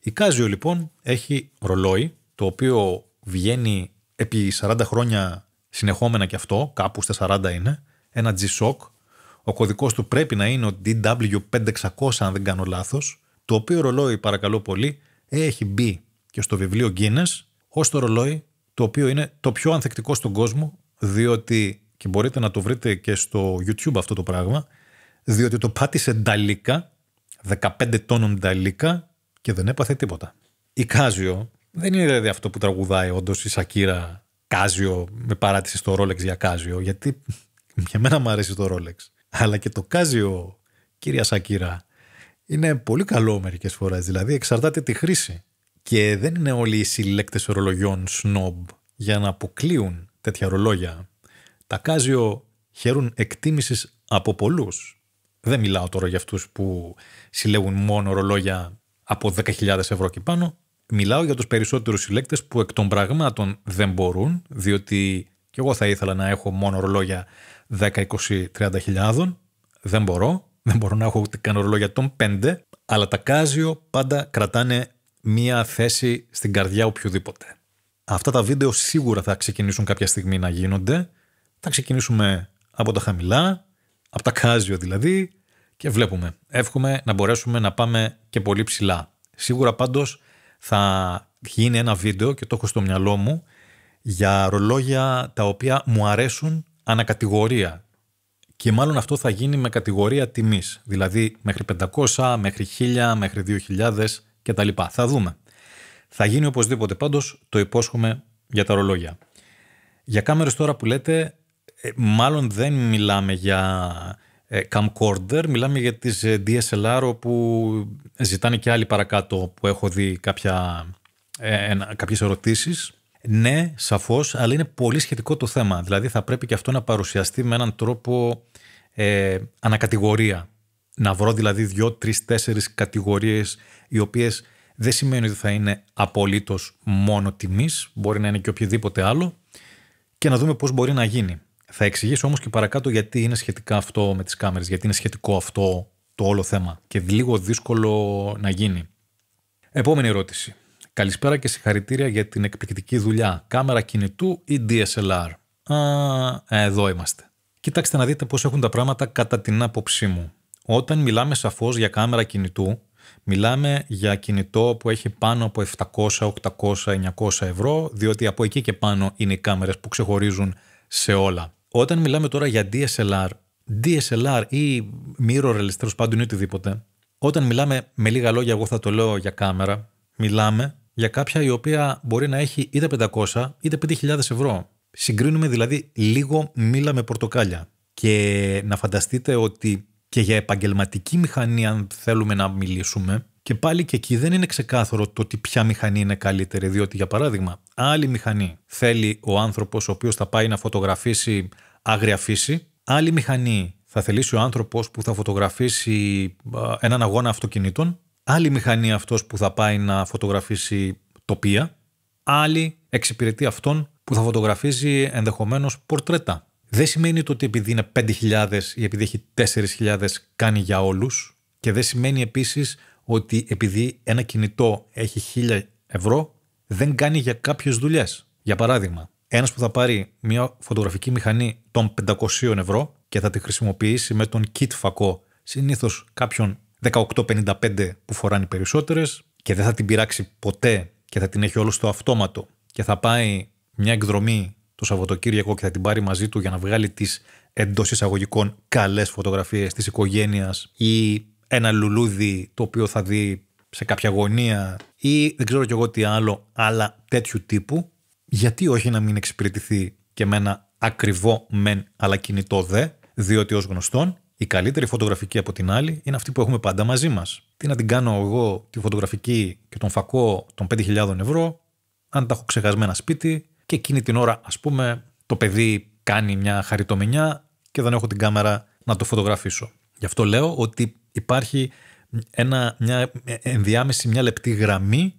Η Κάζιο λοιπόν έχει ρολόι, το οποίο βγαίνει επί 40 χρόνια συνεχόμενα και αυτό, κάπου στα 40 είναι, ένα G-Shock, ο κωδικός του πρέπει να είναι ο DW5600, αν δεν κάνω λάθος, το οποίο ρολόι, παρακαλώ πολύ, έχει μπει και στο βιβλίο Guinness ως το ρολόι το οποίο είναι το πιο ανθεκτικό στον κόσμο, διότι. και μπορείτε να το βρείτε και στο YouTube αυτό το πράγμα, διότι το πάτησε νταλίκα, 15 τόνων νταλίκα και δεν έπαθε τίποτα. Η Κάζιο δεν είναι δηλαδή αυτό που τραγουδάει όντως η Σακύρα Κάζιο με παράτηση στο Rolex για Κάζιο, γιατί για μένα μου αρέσει το Rolex αλλά και το κάζιο, κυρία Σακύρα, είναι πολύ καλό μερικές φορές. Δηλαδή, εξαρτάται τη χρήση. Και δεν είναι όλοι οι συλλέκτες ορολογιών snob για να αποκλείουν τέτοια ρολόγια. Τα κάζιο χαίρουν εκτίμησης από πολλούς. Δεν μιλάω τώρα για αυτούς που συλλέγουν μόνο ρολόγια από 10.000 ευρώ και πάνω. Μιλάω για τους περισσότερους συλλέκτες που εκ των πραγμάτων δεν μπορούν, διότι και εγώ θα ήθελα να έχω μόνο ρολόγια 10, 20, 30 χιλιάδων. Δεν μπορώ. Δεν μπορώ να έχω ούτε καν ρολόγια των 5. Αλλά τα κάζιο πάντα κρατάνε μία θέση στην καρδιά οποιοδήποτε. Αυτά τα βίντεο σίγουρα θα ξεκινήσουν κάποια στιγμή να γίνονται. Θα ξεκινήσουμε από τα χαμηλά, από τα κάζιο δηλαδή, και βλέπουμε. Εύχομαι να μπορέσουμε να πάμε και πολύ ψηλά. Σίγουρα πάντως θα γίνει ένα βίντεο και το έχω στο μυαλό μου για ρολόγια τα οποία μου αρέσουν ανακατηγορία. Και μάλλον αυτό θα γίνει με κατηγορία τιμής, δηλαδή μέχρι 500, μέχρι 1000, μέχρι 2000 κτλ. Θα δούμε. Θα γίνει οπωσδήποτε πάντως, το υπόσχομαι για τα ρολόγια. Για κάμερες τώρα που λέτε, ε, μάλλον δεν μιλάμε για ε, camcorder, μιλάμε για τις ε, DSLR όπου ζητάνε και άλλοι παρακάτω που έχω δει κάποια, ε, κάποιες ερωτήσεις ναι, σαφώς, αλλά είναι πολύ σχετικό το θέμα. Δηλαδή, θα πρέπει και αυτό να παρουσιαστεί με έναν τρόπο ε, ανακατηγορία. Να βρω δηλαδή δύο, τρεις, τέσσερις κατηγορίες, οι οποίες δεν σημαίνει ότι θα είναι απολύτως μόνο τιμής, μπορεί να είναι και οποιοδήποτε άλλο, και να δούμε πώς μπορεί να γίνει. Θα εξηγήσω όμως και παρακάτω γιατί είναι σχετικά αυτό με τις κάμερες, γιατί είναι σχετικό αυτό το όλο θέμα και λίγο δύσκολο να γίνει. Επόμενη ερώτηση. Καλησπέρα και συγχαρητήρια για την εκπληκτική δουλειά. Κάμερα κινητού ή DSLR. Α, εδώ είμαστε. Κοιτάξτε να δείτε πώς έχουν τα πράγματα κατά την άποψή μου. Όταν μιλάμε σαφώς για κάμερα κινητού, μιλάμε για κινητό που έχει πάνω από 700, 800, 900 ευρώ, διότι από εκεί και πάνω είναι οι κάμερες που ξεχωρίζουν σε όλα. Όταν μιλάμε τώρα για DSLR, DSLR ή mirrorless τέλος πάντων ή οτιδήποτε, όταν μιλάμε με λίγα λόγια, εγώ θα το λέω για κάμερα, μιλάμε για κάποια η οποία μπορεί να έχει είτε 500 είτε 5.000 ευρώ. Συγκρίνουμε δηλαδή λίγο μήλα με πορτοκάλια. Και να φανταστείτε ότι και για επαγγελματική μηχανή, αν θέλουμε να μιλήσουμε, και πάλι και εκεί δεν είναι ξεκάθαρο το ότι ποια μηχανή είναι καλύτερη. Διότι, για παράδειγμα, άλλη μηχανή θέλει ο άνθρωπος ο οποίος θα πάει να φωτογραφίσει άγρια φύση, άλλη μηχανή θα θελήσει ο άνθρωπος που θα φωτογραφίσει έναν αγώνα αυτοκινήτων άλλη μηχανή αυτός που θα πάει να φωτογραφίσει τοπία, άλλη εξυπηρετεί αυτόν που θα φωτογραφίζει ενδεχομένως πορτρέτα. Δεν σημαίνει το ότι επειδή είναι 5.000 ή επειδή έχει 4.000 κάνει για όλους. και δεν σημαίνει επίσης ότι επειδή ένα κινητό έχει 1.000 ευρώ δεν κάνει για κάποιες δουλειές. Για παράδειγμα, ένας που θα πάρει μια φωτογραφική μηχανή των 500 ευρώ και θα τη χρησιμοποιήσει με τον kit φακό συνήθως κάποιων 18-55 που φοράνε οι περισσότερες και δεν θα την πειράξει ποτέ και θα την έχει όλο στο αυτόματο και θα πάει μια εκδρομή το Σαββατοκύριακο και θα την πάρει μαζί του για να βγάλει τις εντός εισαγωγικών καλές φωτογραφίες της οικογένειας ή ένα λουλούδι το οποίο θα δει σε κάποια γωνία ή δεν ξέρω κι εγώ τι άλλο, αλλά τέτοιου τύπου, γιατί όχι να μην εξυπηρετηθεί και με ένα ακριβό μεν αλλά κινητό δε, διότι ως γνωστόν η καλύτερη φωτογραφική από την άλλη είναι αυτή που έχουμε πάντα μαζί μας. Τι να την κάνω εγώ τη φωτογραφική και τον φακό των 5.000 ευρώ, αν τα έχω ξεχασμένα σπίτι και εκείνη την ώρα, ας πούμε, το παιδί κάνει μια χαριτομηνιά και δεν έχω την κάμερα να το φωτογραφίσω. Γι' αυτό λέω ότι υπάρχει μια ενδιάμεση, μια λεπτή γραμμή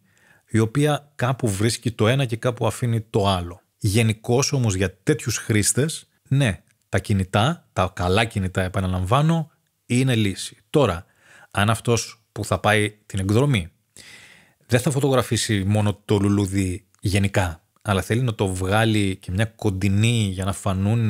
η οποία κάπου βρίσκει το ένα και κάπου αφήνει το άλλο. Γενικώς όμως για τέτοιους χρήστες, ναι, τα κινητά, τα καλά κινητά επαναλαμβάνω, είναι λύση. Τώρα, αν αυτός που θα πάει την εκδρομή δεν θα φωτογραφίσει μόνο το λουλούδι γενικά, αλλά θέλει να το βγάλει και μια κοντινή για να φανούν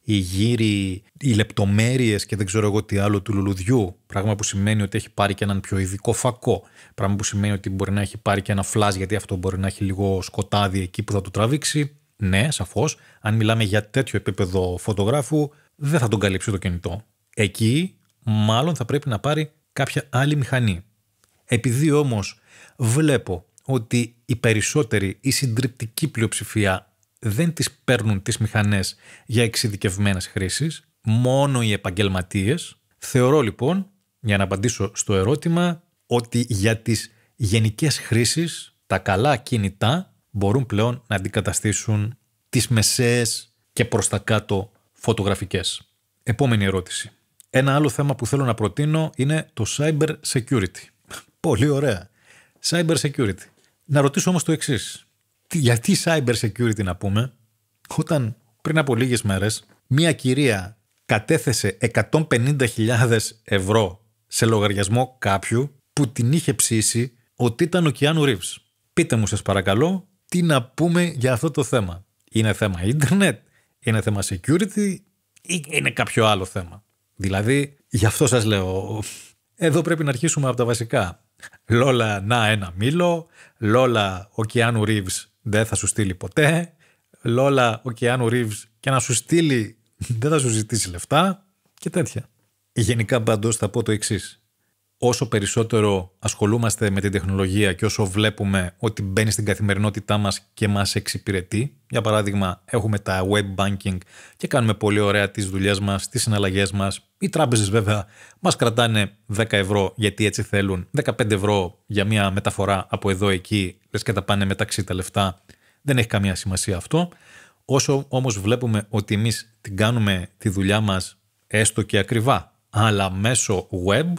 οι γύροι, οι λεπτομέρειες και δεν ξέρω εγώ τι άλλο του λουλουδιού, πράγμα που σημαίνει ότι έχει πάρει και έναν πιο ειδικό φακό, πράγμα που σημαίνει ότι μπορεί να έχει πάρει και ένα φλάζ γιατί αυτό μπορεί να έχει λίγο σκοτάδι εκεί που θα το τραβήξει. Ναι, σαφώς, αν μιλάμε για τέτοιο επίπεδο φωτογράφου, δεν θα τον καλύψει το κινητό. Εκεί, μάλλον θα πρέπει να πάρει κάποια άλλη μηχανή. Επειδή όμως βλέπω ότι οι περισσότερη η συντριπτική πλειοψηφία δεν τις παίρνουν τις μηχανές για εξειδικευμένες χρήσεις, μόνο οι επαγγελματίες. Θεωρώ λοιπόν, για να απαντήσω στο ερώτημα, ότι για τις γενικές χρήσεις τα καλά κινητά μπορούν πλέον να αντικαταστήσουν τις μεσαίες και προς τα κάτω φωτογραφικές. Επόμενη ερώτηση. Ένα άλλο θέμα που θέλω να προτείνω είναι το cyber security. Πολύ ωραία. Cyber security. Να ρωτήσω όμως το εξής. Γιατί cyber security να πούμε, όταν πριν από λίγες μέρες μία κυρία κατέθεσε 150.000 ευρώ σε λογαριασμό κάποιου που την είχε ψήσει ότι ήταν ο Κιάνου Ρίβς. Πείτε μου σας παρακαλώ τι να πούμε για αυτό το θέμα. Είναι θέμα ίντερνετ, είναι θέμα security ή είναι κάποιο άλλο θέμα. Δηλαδή, γι' αυτό σας λέω, εδώ πρέπει να αρχίσουμε από τα βασικά. Λόλα, να ένα μήλο. Λόλα, ο Κιάνου Ρίβς δεν θα σου στείλει ποτέ. Λόλα, ο Κιάνου Ρίβς και να σου στείλει δεν θα σου ζητήσει λεφτά και τέτοια. Γενικά παντός θα πω το εξής όσο περισσότερο ασχολούμαστε με την τεχνολογία και όσο βλέπουμε ότι μπαίνει στην καθημερινότητά μας και μας εξυπηρετεί. Για παράδειγμα, έχουμε τα web banking και κάνουμε πολύ ωραία τις δουλειές μας, τις συναλλαγές μας. Οι τράπεζες βέβαια μας κρατάνε 10 ευρώ γιατί έτσι θέλουν, 15 ευρώ για μια μεταφορά από εδώ εκεί, λες και τα πάνε μεταξύ τα λεφτά. Δεν έχει καμία σημασία αυτό. Όσο όμως βλέπουμε ότι εμείς την κάνουμε τη δουλειά μας έστω και ακριβά, αλλά μέσω web,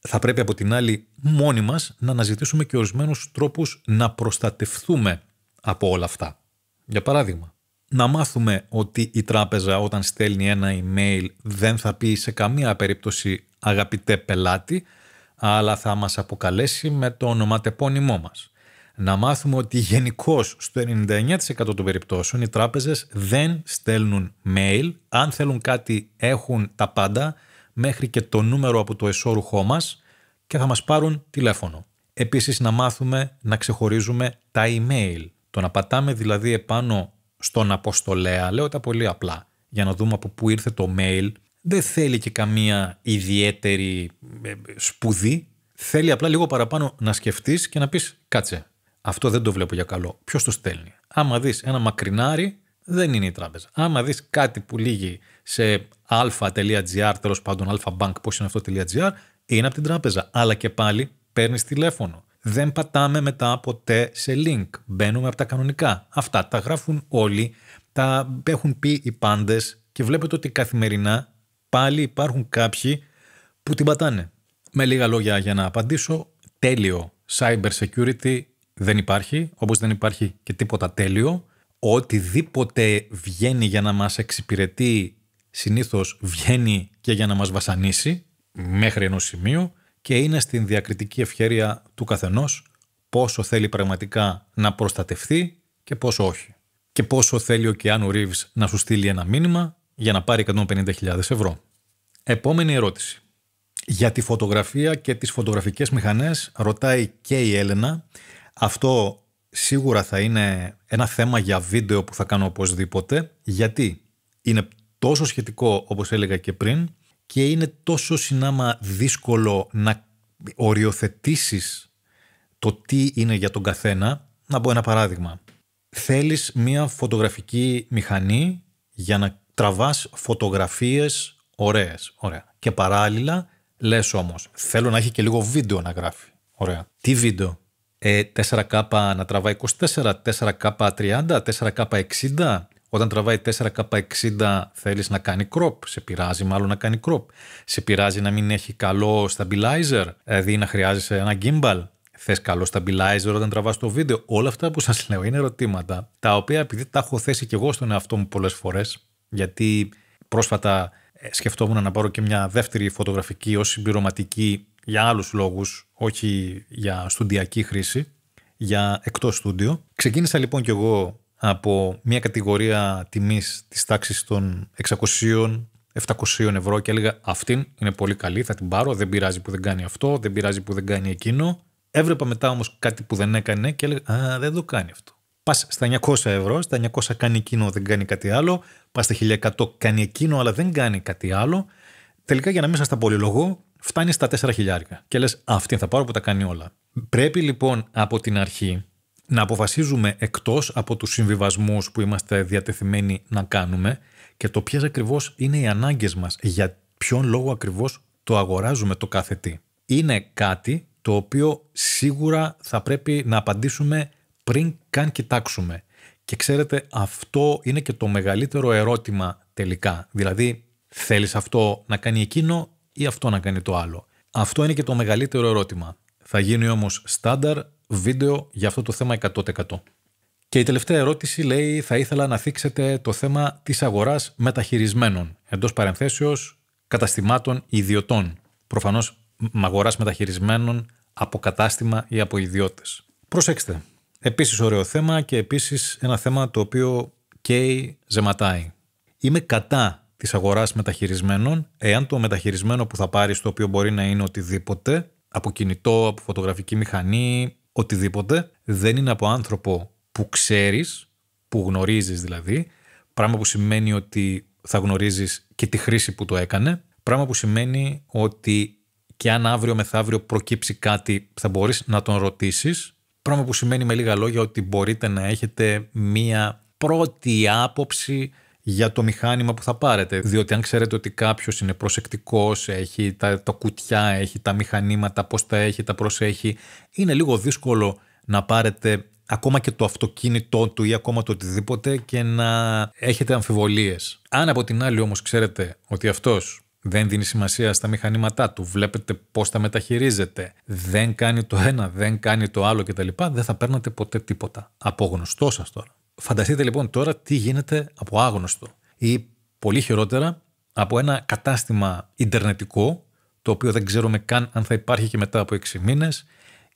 θα πρέπει από την άλλη μόνοι μας να αναζητήσουμε και ορισμένους τρόπους να προστατευθούμε από όλα αυτά. Για παράδειγμα, να μάθουμε ότι η τράπεζα όταν στέλνει ένα email δεν θα πει σε καμία περίπτωση αγαπητέ πελάτη, αλλά θα μας αποκαλέσει με το ονοματεπώνυμό μας. Να μάθουμε ότι γενικώ στο 99% των περιπτώσεων οι τράπεζες δεν στέλνουν mail. Αν θέλουν κάτι έχουν τα πάντα, μέχρι και το νούμερο από το εσώρουχό μας και θα μας πάρουν τηλέφωνο. Επίσης να μάθουμε να ξεχωρίζουμε τα email. Το να πατάμε δηλαδή επάνω στον αποστολέα, λέω τα πολύ απλά, για να δούμε από πού ήρθε το mail. Δεν θέλει και καμία ιδιαίτερη ε, σπουδή. Θέλει απλά λίγο παραπάνω να σκεφτείς και να πεις κάτσε. Αυτό δεν το βλέπω για καλό. Ποιος το στέλνει. Άμα δεις ένα μακρινάρι, δεν είναι η τράπεζα. Άμα δεις κάτι που λύγει σε αλφα.gr, τέλος πάντων πώς είναι αυτό.gr, είναι από την τράπεζα. Αλλά και πάλι παίρνεις τηλέφωνο. Δεν πατάμε μετά ποτέ σε link. Μπαίνουμε από τα κανονικά. Αυτά τα γράφουν όλοι, τα έχουν πει οι πάντες και βλέπετε ότι καθημερινά πάλι υπάρχουν κάποιοι που την πατάνε. Με λίγα λόγια για να απαντήσω, τέλειο cyber security δεν υπάρχει, όπως δεν υπάρχει και τίποτα τέλειο. Οτιδήποτε βγαίνει για να μας εξυπηρετεί Συνήθως βγαίνει και για να μας βασανίσει μέχρι ενός σημείου και είναι στην διακριτική ευχέρεια του καθενός πόσο θέλει πραγματικά να προστατευθεί και πόσο όχι. Και πόσο θέλει ο Κιάνου Ρίβς να σου στείλει ένα μήνυμα για να πάρει 150.000 ευρώ. Επόμενη ερώτηση. Για τη φωτογραφία και τις φωτογραφικές μηχανές ρωτάει και η Έλενα. Αυτό σίγουρα θα είναι ένα θέμα για βίντεο που θα κάνω οπωσδήποτε. Γιατί είναι τόσο σχετικό όπως έλεγα και πριν και είναι τόσο συνάμα δύσκολο να οριοθετήσεις το τι είναι για τον καθένα. Να πω ένα παράδειγμα. Θέλεις μία φωτογραφική μηχανή για να τραβάς φωτογραφίες ωραίες. Ωραία. Και παράλληλα λες όμως θέλω να έχει και λίγο βίντεο να γράφει. Ωραία. Τι βίντεο. Ε, 4K να τραβάει 24, 4K 30, 4K 60, όταν τραβάει 4K60 θέλεις να κάνει crop, σε πειράζει μάλλον να κάνει crop. Σε πειράζει να μην έχει καλό stabilizer, δηλαδή να χρειάζεσαι ένα gimbal. Θες καλό stabilizer όταν τραβάς το βίντεο. Όλα αυτά που σας λέω είναι ερωτήματα, τα οποία επειδή τα έχω θέσει και εγώ στον εαυτό μου πολλές φορές, γιατί πρόσφατα ε, σκεφτόμουν να πάρω και μια δεύτερη φωτογραφική ως συμπληρωματική για άλλους λόγους, όχι για στοντιακή χρήση, για εκτός στούντιο. Ξεκίνησα λοιπόν και εγώ από μια κατηγορία τιμής της τάξης των 600 700 ευρώ και έλεγα αυτήν είναι πολύ καλή, θα την πάρω, δεν πειράζει που δεν κάνει αυτό, δεν πειράζει που δεν κάνει εκείνο. Έβρεπα μετά όμως κάτι που δεν έκανε και έλεγα α, δεν το κάνει αυτό. Πας στα 900 ευρώ, στα 900 κάνει εκείνο, δεν κάνει κάτι άλλο. Πας στα 1100 κάνει εκείνο, αλλά δεν κάνει κάτι άλλο. Τελικά, για να μην σας τα πολυλογώ, φτάνει στα 4.000. Και λες, αυτή θα πάρω που τα κάνει όλα. Πρέπει λοιπόν από την αρχή να αποφασίζουμε εκτός από τους συμβιβασμούς που είμαστε διατεθειμένοι να κάνουμε και το ποιες ακριβώς είναι οι ανάγκες μας, για ποιον λόγο ακριβώς το αγοράζουμε το κάθε τι. Είναι κάτι το οποίο σίγουρα θα πρέπει να απαντήσουμε πριν καν κοιτάξουμε. Και ξέρετε, αυτό είναι και το μεγαλύτερο ερώτημα τελικά. Δηλαδή, θέλεις αυτό να κάνει εκείνο ή αυτό να κάνει το άλλο. Αυτό είναι και το μεγαλύτερο ερώτημα. Θα γίνει όμως στάνταρ βίντεο για αυτό το θέμα 100%. Και η τελευταία ερώτηση λέει θα ήθελα να θίξετε το θέμα της αγοράς μεταχειρισμένων, εντός παρενθέσεως καταστημάτων ιδιωτών. Προφανώς αγοράς μεταχειρισμένων από κατάστημα ή από ιδιώτες. Προσέξτε, επίσης ωραίο θέμα και επίσης ένα θέμα το οποίο καίει, ζεματάει. Είμαι κατά της αγοράς μεταχειρισμένων, εάν το μεταχειρισμένο που θα πάρει, το οποίο μπορεί να είναι οτιδήποτε, από κινητό, από φωτογραφική μηχανή, οτιδήποτε δεν είναι από άνθρωπο που ξέρεις, που γνωρίζεις δηλαδή, πράγμα που σημαίνει ότι θα γνωρίζεις και τη χρήση που το έκανε, πράγμα που σημαίνει ότι και αν αύριο μεθαύριο προκύψει κάτι θα μπορείς να τον ρωτήσεις, πράγμα που σημαίνει με λίγα λόγια ότι μπορείτε να έχετε μία πρώτη άποψη για το μηχάνημα που θα πάρετε. Διότι αν ξέρετε ότι κάποιος είναι προσεκτικός, έχει τα, τα κουτιά, έχει τα μηχανήματα, πώς τα έχει, τα προσέχει, είναι λίγο δύσκολο να πάρετε ακόμα και το αυτοκίνητό του ή ακόμα το οτιδήποτε και να έχετε αμφιβολίες. Αν από την άλλη όμως ξέρετε ότι αυτός δεν δίνει σημασία στα μηχανήματά του, βλέπετε πώς τα μεταχειρίζεται, δεν κάνει το ένα, δεν κάνει το άλλο κτλ. Δεν θα παίρνατε ποτέ τίποτα. Από γνωστό σας τώρα. Φανταστείτε λοιπόν τώρα τι γίνεται από άγνωστο ή πολύ χειρότερα από ένα κατάστημα ιντερνετικό το οποίο δεν ξέρουμε καν αν θα υπάρχει και μετά από 6 μήνες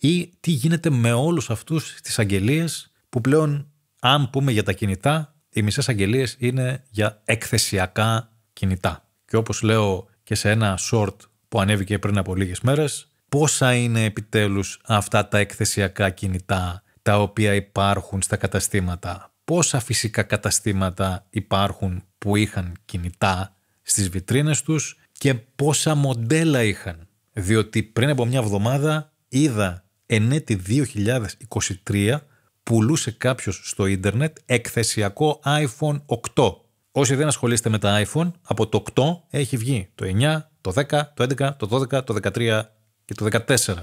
ή τι γίνεται με όλους αυτούς τις αγγελίες που πλέον αν πούμε για τα κινητά οι μισές αγγελίες είναι για εκθεσιακά κινητά. Και όπως λέω και σε ένα short που ανέβηκε πριν από λίγες μέρες πόσα είναι επιτέλους αυτά τα εκθεσιακά κινητά τα οποία υπάρχουν στα καταστήματα πόσα φυσικά καταστήματα υπάρχουν που είχαν κινητά στις βιτρίνες τους και πόσα μοντέλα είχαν. Διότι πριν από μια εβδομάδα είδα εν έτη 2023 πουλούσε κάποιος στο ίντερνετ εκθεσιακό iPhone 8. Όσοι δεν ασχολείστε με τα iPhone, από το 8 έχει βγει το 9, το 10, το 11, το 12, το 13 και το 14.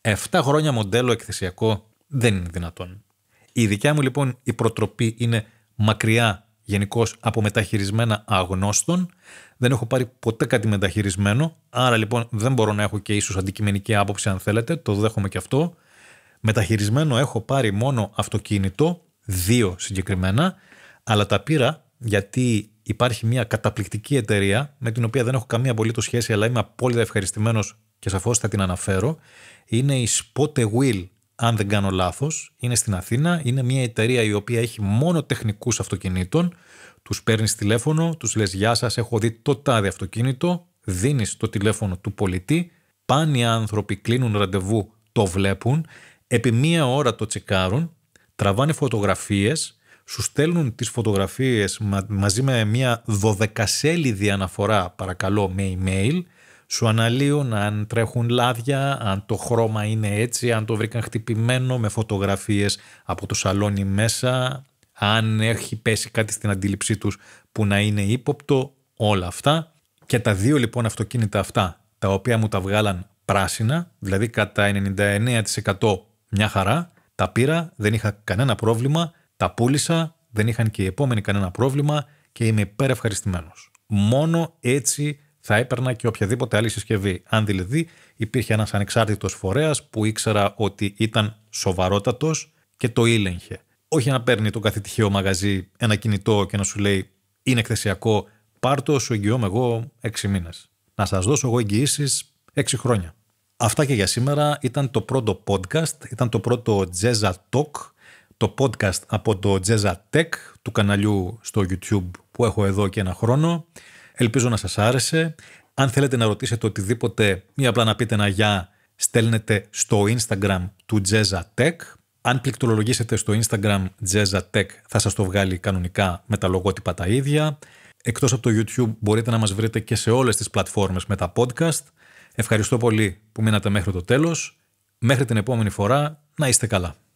7 χρόνια μοντέλο εκθεσιακό δεν είναι δυνατόν. Η δικιά μου λοιπόν η προτροπή είναι μακριά γενικώς από μεταχειρισμένα αγνώστων. Δεν έχω πάρει ποτέ κάτι μεταχειρισμένο, άρα λοιπόν δεν μπορώ να έχω και ίσως αντικειμενική άποψη αν θέλετε, το δέχομαι και αυτό. Μεταχειρισμένο έχω πάρει μόνο αυτοκίνητο, δύο συγκεκριμένα, αλλά τα πήρα γιατί υπάρχει μια καταπληκτική εταιρεία με την οποία δεν έχω καμία απολύτως σχέση αλλά είμαι απόλυτα ευχαριστημένος και σαφώς θα την αναφέρω. Είναι η will αν δεν κάνω λάθος, είναι στην Αθήνα, είναι μια εταιρεία η οποία έχει μόνο τεχνικούς αυτοκινήτων, τους παίρνεις τηλέφωνο, τους λες «Γεια σας, έχω δει το τάδε αυτοκίνητο», δίνεις το τηλέφωνο του πολιτή, πάνε οι άνθρωποι, κλείνουν ραντεβού, το βλέπουν, επί μία ώρα το τσεκάρουν, τραβάνε φωτογραφίες, σου στέλνουν τις φωτογραφίες μαζί με μια δωδεκασέλιδη αναφορά, παρακαλώ, με email – σου αναλύουν αν τρέχουν λάδια, αν το χρώμα είναι έτσι, αν το βρήκαν χτυπημένο με φωτογραφίες από το σαλόνι μέσα, αν έχει πέσει κάτι στην αντίληψή τους που να είναι ύποπτο, όλα αυτά. Και τα δύο λοιπόν αυτοκίνητα αυτά, τα οποία μου τα βγάλαν πράσινα, δηλαδή κατά 99% μια χαρά, τα πήρα, δεν είχα κανένα πρόβλημα, τα πούλησα, δεν είχαν και οι επόμενοι κανένα πρόβλημα και είμαι υπερευχαριστημένος. Μόνο έτσι θα έπαιρνα και οποιαδήποτε άλλη συσκευή. Αν δηλαδή υπήρχε ένας ανεξάρτητος φορέας που ήξερα ότι ήταν σοβαρότατος και το ήλεγχε. Όχι να παίρνει το κάθε τυχαίο μαγαζί ένα κινητό και να σου λέει είναι εκθεσιακό, πάρτο σου εγγυώμαι εγώ 6 μήνες. Να σας δώσω εγώ εγγυήσεις 6 χρόνια. Αυτά και για σήμερα ήταν το πρώτο podcast, ήταν το πρώτο Jezza Talk, το podcast από το Jezza Tech του καναλιού στο YouTube που έχω εδώ και ένα χρόνο. Ελπίζω να σας άρεσε. Αν θέλετε να ρωτήσετε οτιδήποτε ή απλά να πείτε να γεια, στέλνετε στο Instagram του Jezza Tech. Αν πληκτρολογήσετε στο Instagram Jezza Tech θα σας το βγάλει κανονικά με τα λογότυπα τα ίδια. Εκτός από το YouTube μπορείτε να μας βρείτε και σε όλες τις πλατφόρμες με τα podcast. Ευχαριστώ πολύ που μείνατε μέχρι το τέλος. Μέχρι την επόμενη φορά να είστε καλά.